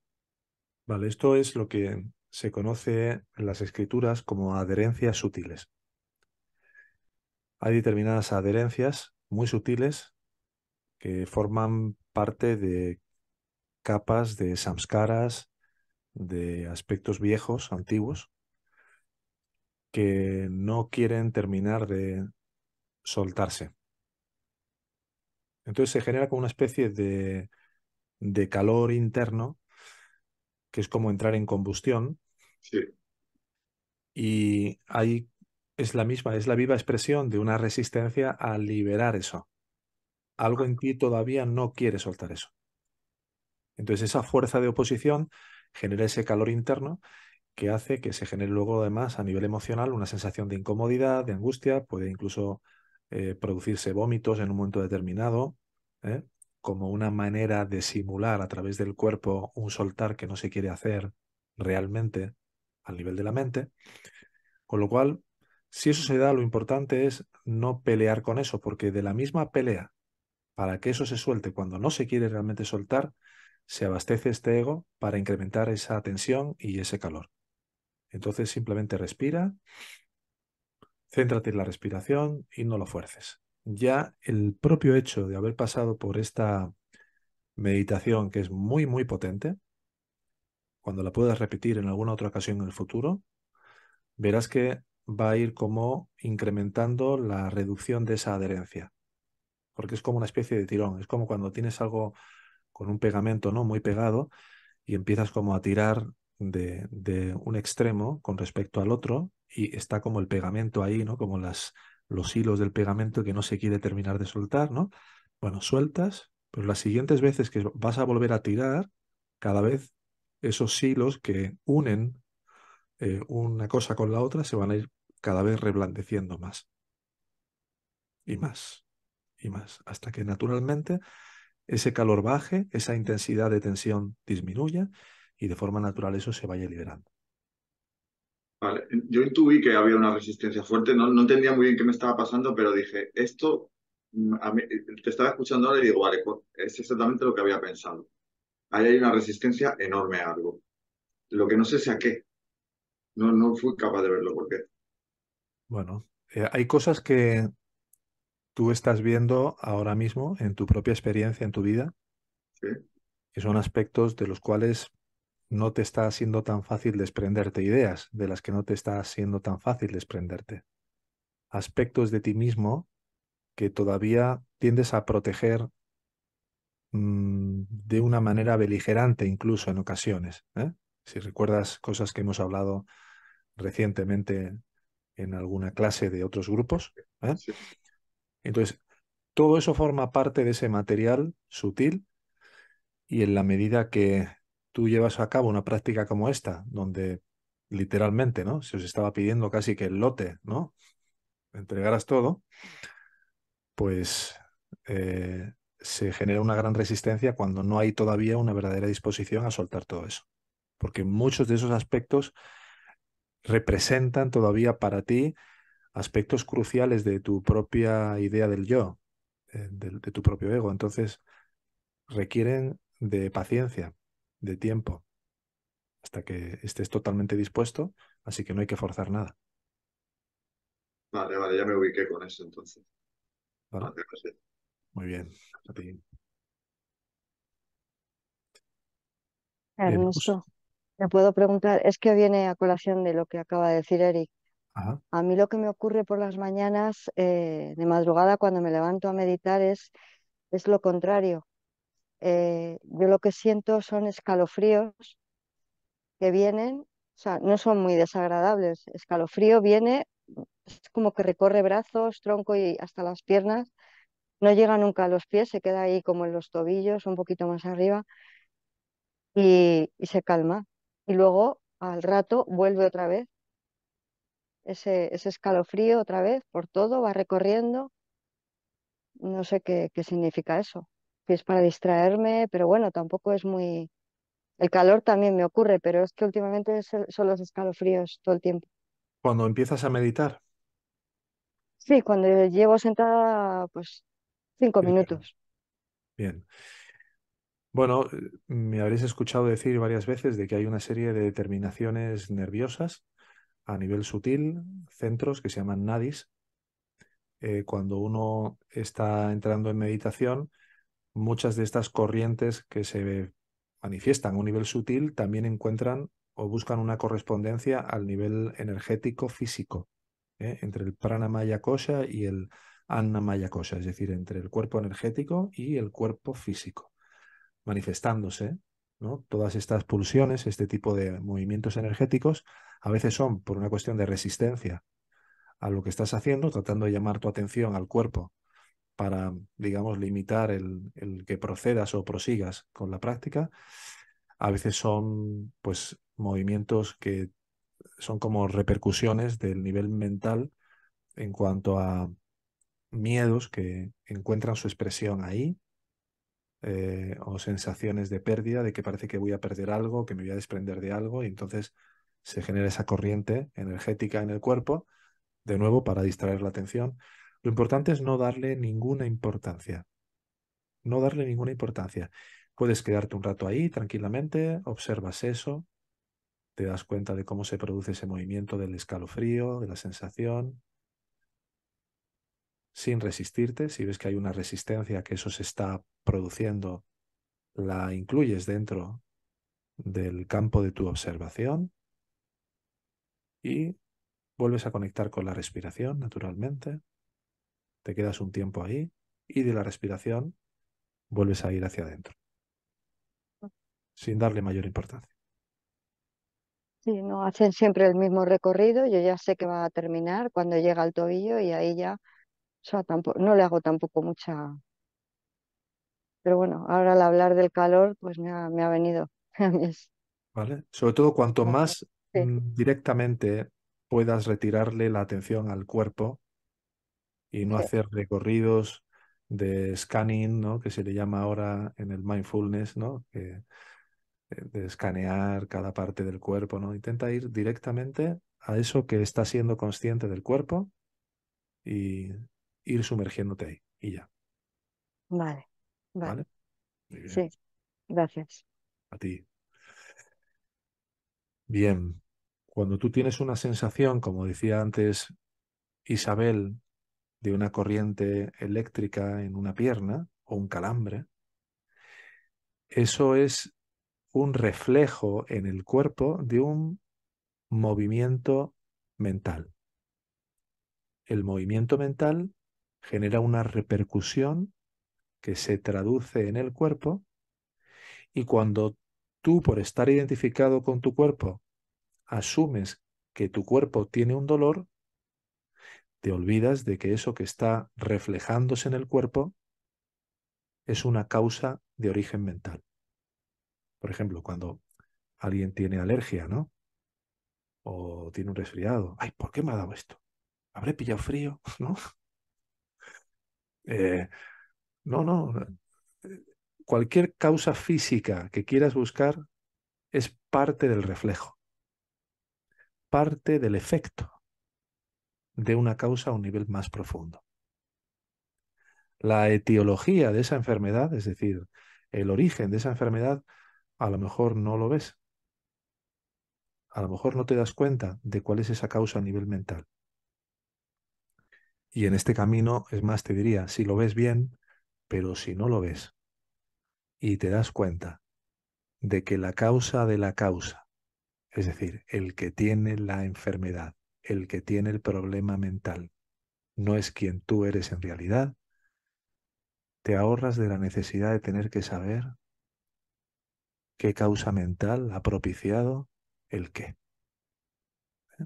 Vale, esto es lo que se conoce en las escrituras como adherencias sutiles. Hay determinadas adherencias muy sutiles que forman parte de capas de samskaras, de aspectos viejos, antiguos, que no quieren terminar de soltarse. Entonces se genera como una especie de, calor interno, que es como entrar en combustión. Y ahí es la misma, es la viva expresión de una resistencia a liberar eso algo en ti todavía no quiere soltar eso. Entonces esa fuerza de oposición genera ese calor interno que hace que se genere luego además a nivel emocional una sensación de incomodidad, de angustia, puede incluso eh, producirse vómitos en un momento determinado, ¿eh? como una manera de simular a través del cuerpo un soltar que no se quiere hacer realmente al nivel de la mente. Con lo cual, si eso se da, lo importante es no pelear con eso, porque de la misma pelea para que eso se suelte cuando no se quiere realmente soltar, se abastece este ego para incrementar esa tensión y ese calor. Entonces simplemente respira, céntrate en la respiración y no lo fuerces. Ya el propio hecho de haber pasado por esta meditación que es muy, muy potente, cuando la puedas repetir en alguna otra ocasión en el futuro, verás que va a ir como incrementando la reducción de esa adherencia porque es como una especie de tirón, es como cuando tienes algo con un pegamento no muy pegado y empiezas como a tirar de, un extremo con respecto al otro y está como el pegamento ahí, ¿no? Como las, los hilos del pegamento que no se quiere terminar de soltar, ¿no? Bueno, sueltas, pero las siguientes veces que vas a volver a tirar, cada vez esos hilos que unen eh, una cosa con la otra se van a ir cada vez reblandeciendo más y más y más, hasta que naturalmente ese calor baje, esa intensidad de tensión disminuya y de forma natural eso se vaya liberando. Vale, yo intuí que había una resistencia fuerte, no, no entendía muy bien qué me estaba pasando, pero dije, esto, mm, a mí, te estaba escuchando ahora y digo, vale, pues, es exactamente lo que había pensado. Ahí hay una resistencia enorme a algo. Lo que no sé es a qué. No, no fui capaz de verlo por qué. Bueno, eh, hay cosas que tú estás viendo ahora mismo en tu propia experiencia, en tu vida, que son aspectos de los cuales no te está siendo tan fácil desprenderte, ideas de las que no te está siendo tan fácil desprenderte, aspectos de ti mismo que todavía tiendes a proteger mm, de una manera beligerante incluso en ocasiones. ¿eh? Si recuerdas cosas que hemos hablado recientemente en alguna clase de otros grupos, ¿eh? Entonces, todo eso forma parte de ese material sutil y en la medida que tú llevas a cabo una práctica como esta, donde literalmente, ¿no? Se os estaba pidiendo casi que el lote, ¿no? Entregaras todo, pues eh, se genera una gran resistencia cuando no hay todavía una verdadera disposición a soltar todo eso. Porque muchos de esos aspectos representan todavía para ti aspectos cruciales de tu propia idea del yo, eh, de, tu propio ego. Entonces, requieren de paciencia, de tiempo, hasta que estés totalmente dispuesto, así que no hay que forzar nada. Vale, vale, ya me ubiqué con eso entonces. Vale. Muy bien. Ernesto, puedo preguntar, es que viene a colación de lo que acaba de decir Eric. A mí lo que me ocurre por las mañanas eh, de madrugada cuando me levanto a meditar es, es lo contrario. Eh, yo lo que siento son escalofríos que vienen, o sea, no son muy desagradables. Escalofrío viene, es como que recorre brazos, tronco y hasta las piernas. No llega nunca a los pies, se queda ahí como en los tobillos, un poquito más arriba, y se calma. Y luego al rato vuelve otra vez ese, escalofrío otra vez por todo, va recorriendo. No sé qué, significa eso. que es para distraerme, pero bueno, tampoco es muy... El calor también me ocurre, pero es que últimamente son los escalofríos todo el tiempo. Cuando empiezas a meditar. Sí, cuando llevo sentada, pues cinco minutos. Bien. Bueno, me habréis escuchado decir varias veces de que hay una serie de determinaciones nerviosas a nivel sutil centros que se llaman nadis. Eh, cuando uno está entrando en meditación, muchas de estas corrientes que se manifiestan a un nivel sutil también encuentran o buscan una correspondencia al nivel energético físico, ¿eh? entre el pranamaya kosha y el annamaya kosha, es decir, entre el cuerpo energético y el cuerpo físico, manifestándose Todas estas pulsiones, este tipo de movimientos energéticos, a veces son por una cuestión de resistencia a lo que estás haciendo, tratando de llamar tu atención al cuerpo para, digamos, limitar el, el que procedas o prosigas con la práctica. A veces son, pues, movimientos que son como repercusiones del nivel mental en cuanto a miedos que encuentran su expresión ahí eh, o sensaciones de pérdida, de que parece que voy a perder algo, que me voy a desprender de algo, y entonces se genera esa corriente energética en el cuerpo, de nuevo para distraer la atención. Lo importante es no darle ninguna importancia. No darle ninguna importancia. Puedes quedarte un rato ahí tranquilamente, observas eso, te das cuenta de cómo se produce ese movimiento del escalofrío, de la sensación, sin resistirte. Si ves que hay una resistencia, que eso se está produciendo, la incluyes dentro del campo de tu observación y vuelves a conectar con la respiración naturalmente. Te quedas un tiempo ahí y de la respiración vuelves a ir hacia adentro ah. sin darle mayor importancia. Sí, no hacen siempre el mismo recorrido. Yo ya sé que va a terminar cuando llega al tobillo y ahí ya no le hago tampoco mucha... Pero bueno, ahora al hablar del calor, pues me ha, me ha venido Vale. Sobre todo, cuanto más mm, directamente puedas retirarle la atención al cuerpo y no hacer recorridos de scanning, ¿no? que se le llama ahora en el mindfulness, ¿no? Que, eh, de escanear cada parte del cuerpo, ¿no? Intenta ir directamente a eso que está siendo consciente del cuerpo y, ir sumergiéndote ahí y ya. Vale, vale. Sí, gracias. A ti. Bien, cuando tú tienes una sensación, como decía antes Isabel, de una corriente eléctrica en una pierna o un calambre, eso es un reflejo en el cuerpo de un movimiento mental. El movimiento mental genera una repercusión que se traduce en el cuerpo y cuando tú por estar identificado con tu cuerpo asumes que tu cuerpo tiene un dolor, te olvidas de que eso que está reflejándose en el cuerpo es una causa de origen mental. Por ejemplo, cuando alguien tiene alergia, ¿no? O tiene un resfriado. Ay, ¿por qué me ha dado esto? ¿Habré pillado frío? ¿No? Eh, no, no. Cualquier causa física que quieras buscar es parte del reflejo, parte del efecto de una causa a un nivel más profundo. La etiología de esa enfermedad, es decir, el origen de esa enfermedad, a lo mejor no lo ves. A lo mejor no te das cuenta de cuál es esa causa a nivel mental. Y en este camino, es más, te diría, si lo ves bien, pero si no lo ves y te das cuenta de que la causa de la causa, es decir, el que tiene la enfermedad, el que tiene el problema mental, no es quien tú eres en realidad, te ahorras de la necesidad de tener que saber qué causa mental ha propiciado el qué. ¿eh?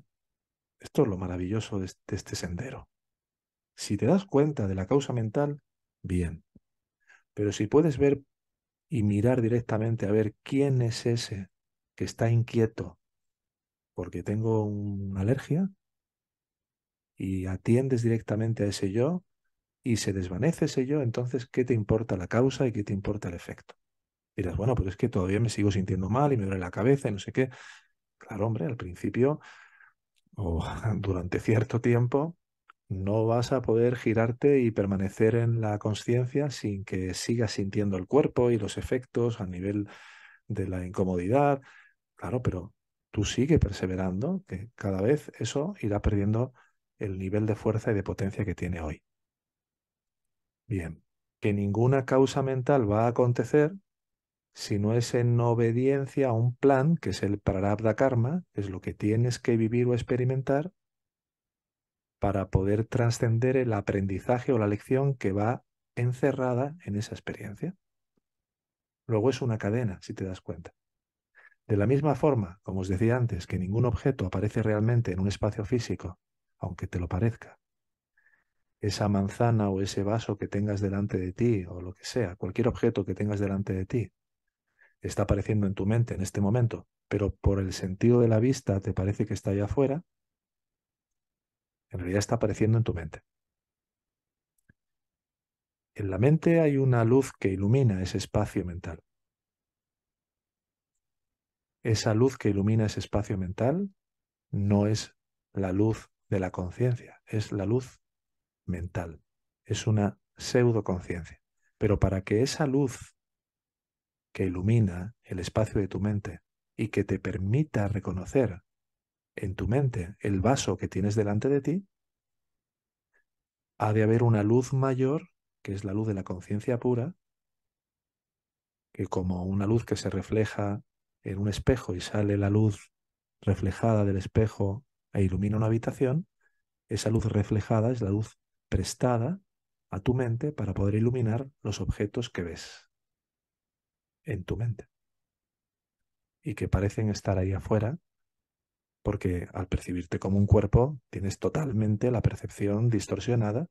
Esto es lo maravilloso de este, este sendero. Si te das cuenta de la causa mental, bien. Pero si puedes ver y mirar directamente a ver quién es ese que está inquieto porque tengo una alergia y atiendes directamente a ese yo y se desvanece ese yo, entonces, ¿qué te importa la causa y qué te importa el efecto? Dirás, bueno, porque es que todavía me sigo sintiendo mal y me duele la cabeza y no sé qué. Claro, hombre, al principio o durante cierto tiempo no vas a poder girarte y permanecer en la conciencia sin que sigas sintiendo el cuerpo y los efectos a nivel de la incomodidad. Claro, pero tú sigue perseverando, que cada vez eso irá perdiendo el nivel de fuerza y de potencia que tiene hoy. Bien, que ninguna causa mental va a acontecer si no es en obediencia a un plan, que es el prarabdha karma, es lo que tienes que vivir o experimentar, para poder trascender el aprendizaje o la lección que va encerrada en esa experiencia. Luego es una cadena, si te das cuenta. De la misma forma, como os decía antes, que ningún objeto aparece realmente en un espacio físico, aunque te lo parezca, esa manzana o ese vaso que tengas delante de ti o lo que sea, cualquier objeto que tengas delante de ti, está apareciendo en tu mente en este momento, pero por el sentido de la vista te parece que está allá afuera, en realidad está apareciendo en tu mente. En la mente hay una luz que ilumina ese espacio mental. Esa luz que ilumina ese espacio mental no es la luz de la conciencia, es la luz mental, es una pseudoconciencia. Pero para que esa luz que ilumina el espacio de tu mente y que te permita reconocer en tu mente, el vaso que tienes delante de ti, ha de haber una luz mayor, que es la luz de la conciencia pura, que como una luz que se refleja en un espejo y sale la luz reflejada del espejo e ilumina una habitación, esa luz reflejada es la luz prestada a tu mente para poder iluminar los objetos que ves en tu mente y que parecen estar ahí afuera porque al percibirte como un cuerpo, tienes totalmente la percepción distorsionada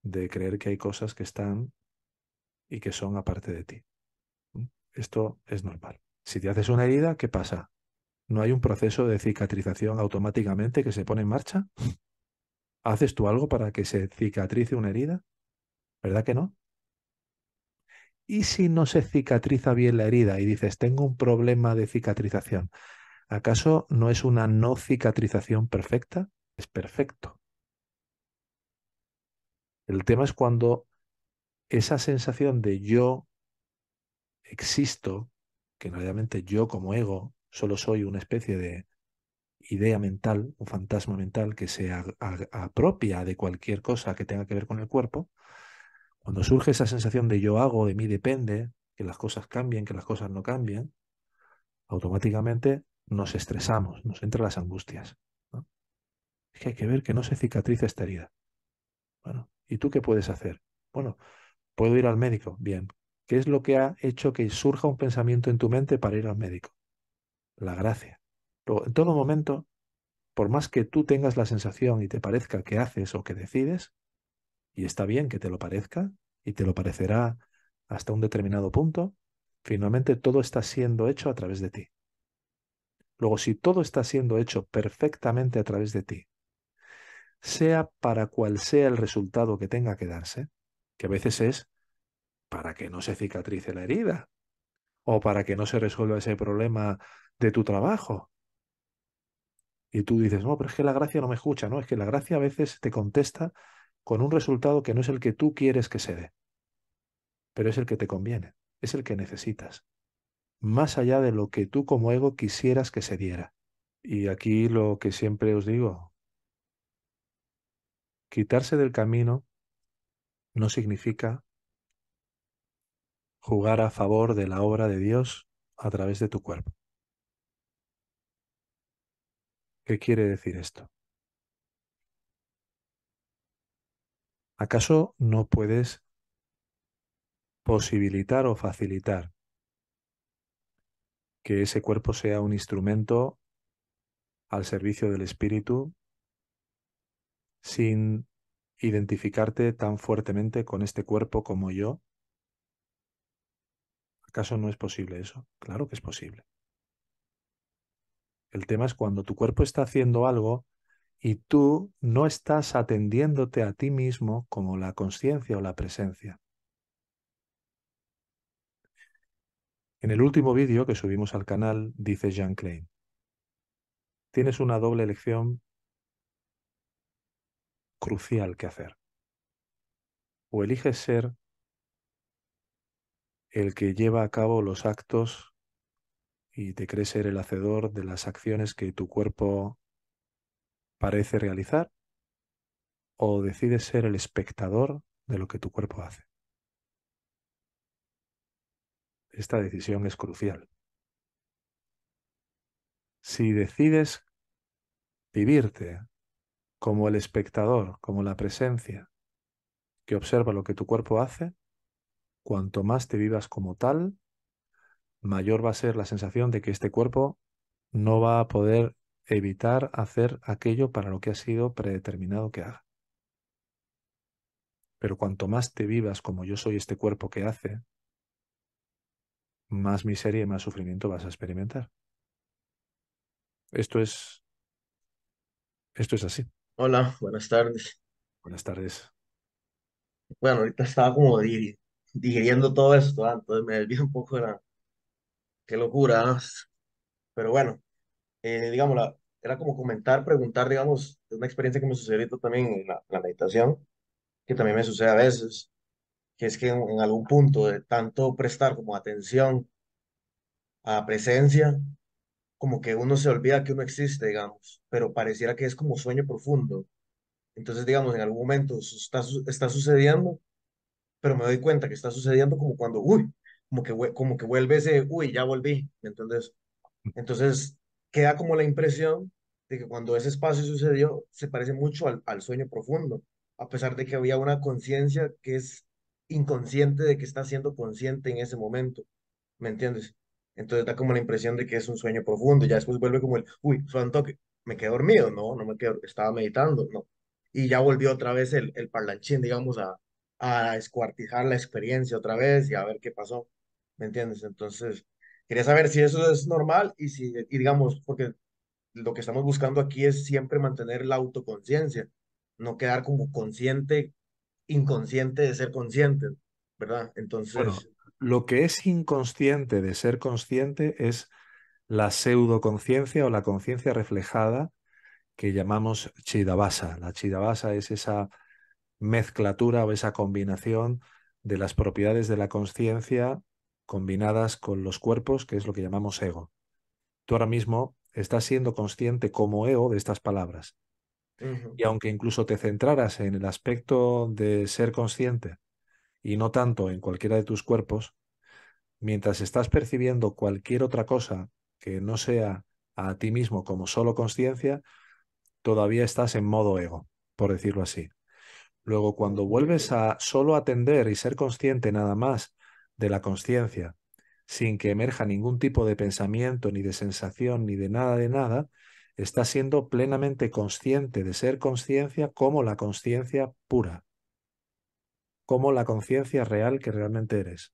de creer que hay cosas que están y que son aparte de ti. Esto es normal. Si te haces una herida, ¿qué pasa? ¿No hay un proceso de cicatrización automáticamente que se pone en marcha? ¿Haces tú algo para que se cicatrice una herida? ¿Verdad que no? ¿Y si no se cicatriza bien la herida y dices, tengo un problema de cicatrización? ¿Acaso no es una no cicatrización perfecta? Es perfecto. El tema es cuando esa sensación de yo existo, que realmente yo como ego solo soy una especie de idea mental, un fantasma mental que se apropia de cualquier cosa que tenga que ver con el cuerpo, cuando surge esa sensación de yo hago, de mí depende, que las cosas cambien, que las cosas no cambien, automáticamente nos estresamos, nos entran las angustias. Es que hay que ver que no se cicatriza esta herida. Bueno, ¿y tú qué puedes hacer? Bueno, puedo ir al médico. Bien. ¿Qué es lo que ha hecho que surja un pensamiento en tu mente para ir al médico? La gracia. en todo momento, por más que tú tengas la sensación y te parezca que haces o que decides, y está bien que te lo parezca, y te lo parecerá hasta un determinado punto, finalmente todo está siendo hecho a través de ti. Luego, si todo está siendo hecho perfectamente a través de ti, sea para cual sea el resultado que tenga que darse, que a veces es para que no se cicatrice la herida o para que no se resuelva ese problema de tu trabajo. Y tú dices, no, pero es que la gracia no me escucha, ¿no? Es que la gracia a veces te contesta con un resultado que no es el que tú quieres que se dé, pero es el que te conviene, es el que necesitas más allá de lo que tú como ego quisieras que se diera. Y aquí lo que siempre os digo, quitarse del camino no significa jugar a favor de la obra de Dios a través de tu cuerpo. ¿Qué quiere decir esto? ¿Acaso no puedes posibilitar o facilitar que ese cuerpo sea un instrumento al servicio del espíritu sin identificarte tan fuertemente con este cuerpo como yo? ¿Acaso no es posible eso? Claro que es posible. El tema es cuando tu cuerpo está haciendo algo y tú no estás atendiéndote a ti mismo como la conciencia o la presencia. En el último vídeo que subimos al canal, dice Jean Klein, tienes una doble elección crucial que hacer. O eliges ser el que lleva a cabo los actos y te crees ser el hacedor de las acciones que tu cuerpo parece realizar, o decides ser el espectador de lo que tu cuerpo hace esta decisión es crucial. Si decides vivirte como el espectador, como la presencia, que observa lo que tu cuerpo hace, cuanto más te vivas como tal, mayor va a ser la sensación de que este cuerpo no va a poder evitar hacer aquello para lo que ha sido predeterminado que haga. Pero cuanto más te vivas como yo soy este cuerpo que hace, más miseria y más sufrimiento vas a experimentar. Esto es, esto es así. Hola, buenas tardes. Buenas tardes. Bueno, ahorita estaba como digiriendo todo esto, ah, entonces me desvío un poco de la... Qué locura, ah. Pero bueno, eh, digamos, la... era como comentar, preguntar, digamos, una experiencia que me sucedió también en la, en la meditación, que también me sucede a veces que es que en, algún punto de tanto prestar como atención a presencia, como que uno se olvida que uno existe, digamos, pero pareciera que es como sueño profundo. Entonces, digamos, en algún momento está, está sucediendo, pero me doy cuenta que está sucediendo como cuando, uy, como que, como que vuelve ese, uy, ya volví, ¿me Entonces, queda como la impresión de que cuando ese espacio sucedió, se parece mucho al, al sueño profundo, a pesar de que había una conciencia que es inconsciente de que está siendo consciente en ese momento, ¿me entiendes? Entonces da como la impresión de que es un sueño profundo, y ya después vuelve como el, uy, fue toque, me quedé dormido, no, no me quedo, estaba meditando, no. Y ya volvió otra vez el, el parlanchín, digamos, a, a escuartijar la experiencia otra vez y a ver qué pasó, ¿me entiendes? Entonces, quería saber si eso es normal y si, digamos, porque lo que estamos buscando aquí es siempre mantener la autoconciencia, no quedar como consciente inconsciente de ser consciente, ¿verdad? Entonces... lo que es inconsciente de ser consciente es la pseudo pseudoconciencia o la conciencia reflejada que llamamos chidabasa. La chidabasa es esa mezclatura o esa combinación de las propiedades de la conciencia combinadas con los cuerpos, que es lo que llamamos ego. Tú ahora mismo estás siendo consciente como ego de estas palabras, y aunque incluso te centraras en el aspecto de ser consciente y no tanto en cualquiera de tus cuerpos, mientras estás percibiendo cualquier otra cosa que no sea a ti mismo como solo consciencia, todavía estás en modo ego, por decirlo así. Luego, cuando vuelves a solo atender y ser consciente nada más de la consciencia, sin que emerja ningún tipo de pensamiento, ni de sensación, ni de nada de nada, está siendo plenamente consciente de ser conciencia como la conciencia pura, como la conciencia real que realmente eres.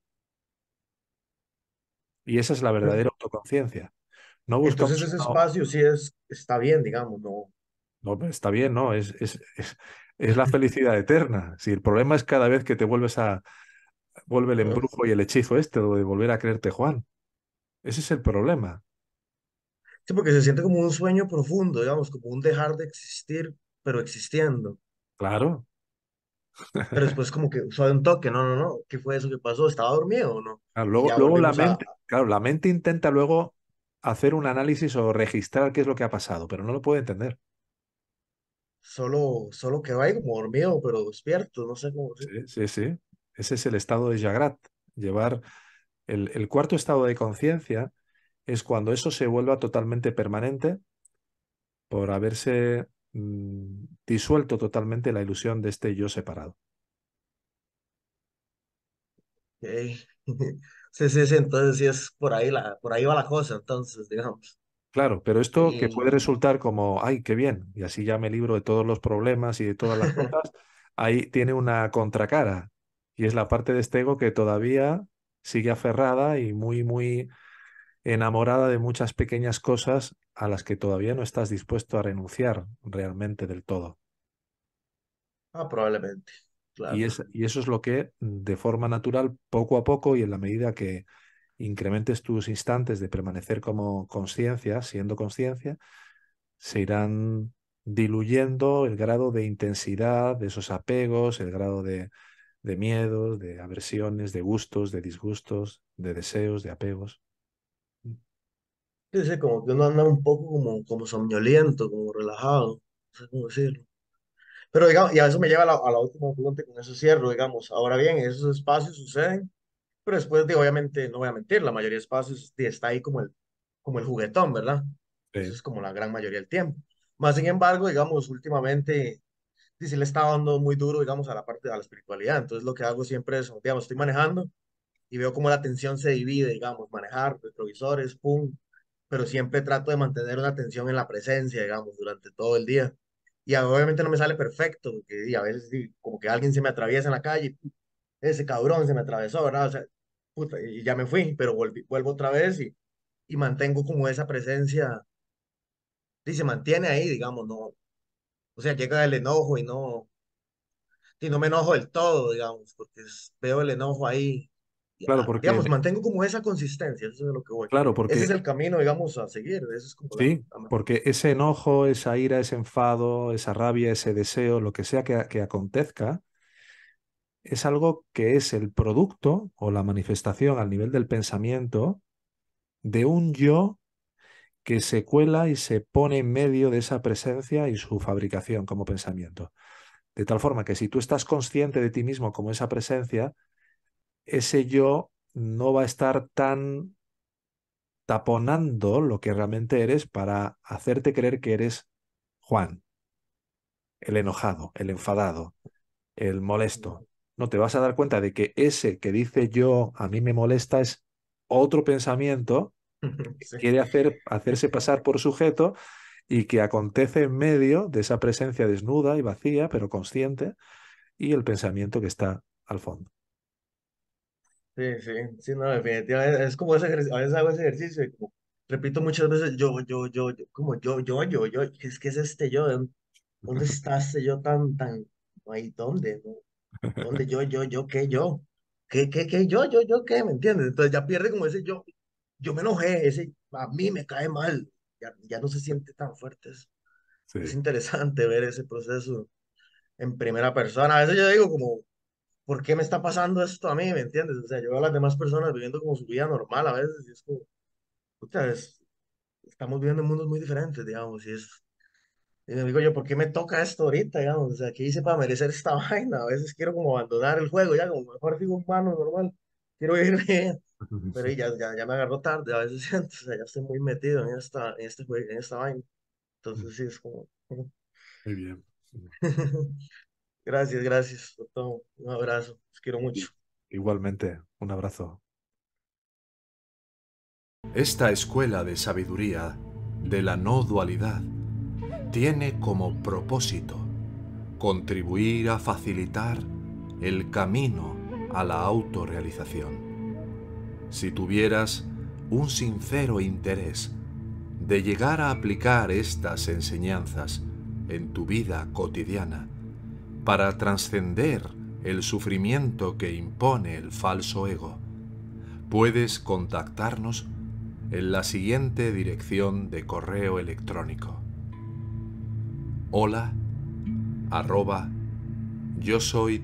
Y esa es la verdadera autoconciencia. No Entonces ese espacio sí es, está bien, digamos, no. No, está bien, no, es, es, la felicidad eterna. Si el problema es cada vez que te vuelves a, vuelve el embrujo y el hechizo este, de volver a creerte Juan. Ese es el problema. Sí, porque se siente como un sueño profundo, digamos, como un dejar de existir, pero existiendo. Claro. Pero después como que suave un toque, no, no, no, ¿qué fue eso que pasó? ¿Estaba dormido o no? Ah, luego, luego la, mente, claro, la mente intenta luego hacer un análisis o registrar qué es lo que ha pasado, pero no lo puede entender. Solo, solo va ahí como dormido, pero despierto, no sé cómo. Sí, sí, Ese es el estado de Jagrat. Llevar el, el cuarto estado de conciencia es cuando eso se vuelva totalmente permanente por haberse mm, disuelto totalmente la ilusión de este yo separado. Sí, sí, sí, entonces sí es por ahí, la, por ahí va la cosa, entonces, digamos. Claro, pero esto que puede resultar como, ay, qué bien, y así ya me libro de todos los problemas y de todas las cosas, ahí tiene una contracara, y es la parte de este ego que todavía sigue aferrada y muy, muy enamorada de muchas pequeñas cosas a las que todavía no estás dispuesto a renunciar realmente del todo. Ah, probablemente. Y, y eso es lo que de forma natural, poco a poco y en la medida que incrementes tus instantes de permanecer como conciencia, siendo conciencia, se irán diluyendo el grado de intensidad de esos apegos, el grado de, de miedos, de aversiones, de gustos, de disgustos, de deseos, de apegos. Dice como que uno anda un poco como, como somnoliento, como relajado, no sé cómo decirlo. Pero digamos, y a eso me lleva a la, última pregunta, con ese cierro, digamos. Ahora bien, esos espacios suceden, pero después, de, obviamente, no voy a mentir, la mayoría de espacios está ahí como el, como el juguetón, ¿verdad? Eso es como la gran mayoría del tiempo. Más sin embargo, digamos, últimamente sí le está dando muy duro, digamos, a la parte de la espiritualidad. Entonces, lo que hago siempre es, digamos, estoy manejando y veo cómo la atención se divide, digamos, manejar, retrovisores, pum, pero siempre trato de mantener una atención en la presencia, digamos, durante todo el día. Y obviamente no me sale perfecto, porque a veces como que alguien se me atraviesa en la calle, ese cabrón se me atravesó, ¿verdad? O sea, puta, y ya me fui, pero vuelvo otra vez y, y mantengo como esa presencia, y se mantiene ahí, digamos, no, o sea, llega el enojo y no, y no me enojo del todo, digamos, porque veo el enojo ahí porque... Digamos, mantengo como esa consistencia, eso es lo que voy. Claro, porque... Ese es el camino, digamos, a seguir. sí, porque ese enojo, esa ira, ese enfado, esa rabia, ese deseo, lo que sea que acontezca, es algo que es el producto o la manifestación al nivel del pensamiento de un yo que se cuela y se pone en medio de esa presencia y su fabricación como pensamiento. De tal forma que si tú estás consciente de ti mismo como esa presencia, ese yo no va a estar tan taponando lo que realmente eres para hacerte creer que eres Juan, el enojado, el enfadado, el molesto. No te vas a dar cuenta de que ese que dice yo a mí me molesta es otro pensamiento que quiere hacer, hacerse pasar por sujeto y que acontece en medio de esa presencia desnuda y vacía, pero consciente, y el pensamiento que está al fondo. Sí, sí, sí, no, definitivamente. Es como ese ejercicio, a veces hago ese ejercicio repito muchas veces, yo, yo, yo, yo, como yo, yo, yo, yo, es que es este yo, ¿dónde estás este yo tan, tan, ahí, dónde, ¿Dónde yo, yo, yo, qué, yo? ¿Qué, qué, qué, yo, yo, yo, qué? ¿Me entiendes? Entonces ya pierde como ese yo, yo me enojé, ese a mí me cae mal, ya, ya no se siente tan fuerte eso. Es interesante ver ese proceso en primera persona. A veces yo digo como, ¿por qué me está pasando esto a mí? ¿Me entiendes? O sea, yo veo a las demás personas viviendo como su vida normal a veces y es como, puta, estamos viviendo en mundos muy diferentes, digamos, y es, y me digo yo, ¿por qué me toca esto ahorita, digamos? O sea, ¿qué hice para merecer esta vaina? A veces quiero como abandonar el juego, ya como mejor digo humano normal, quiero vivir bien, pero ya, ya, me agarró tarde a veces, siento, o sea, ya estoy muy metido en esta, en este en esta vaina, entonces mm. sí, es como... Muy bien. Gracias, gracias, doctor. Un abrazo. Los quiero mucho. Igualmente, un abrazo. Esta escuela de sabiduría de la no dualidad tiene como propósito contribuir a facilitar el camino a la autorrealización. Si tuvieras un sincero interés de llegar a aplicar estas enseñanzas en tu vida cotidiana, para trascender el sufrimiento que impone el falso ego, puedes contactarnos en la siguiente dirección de correo electrónico. Hola, soy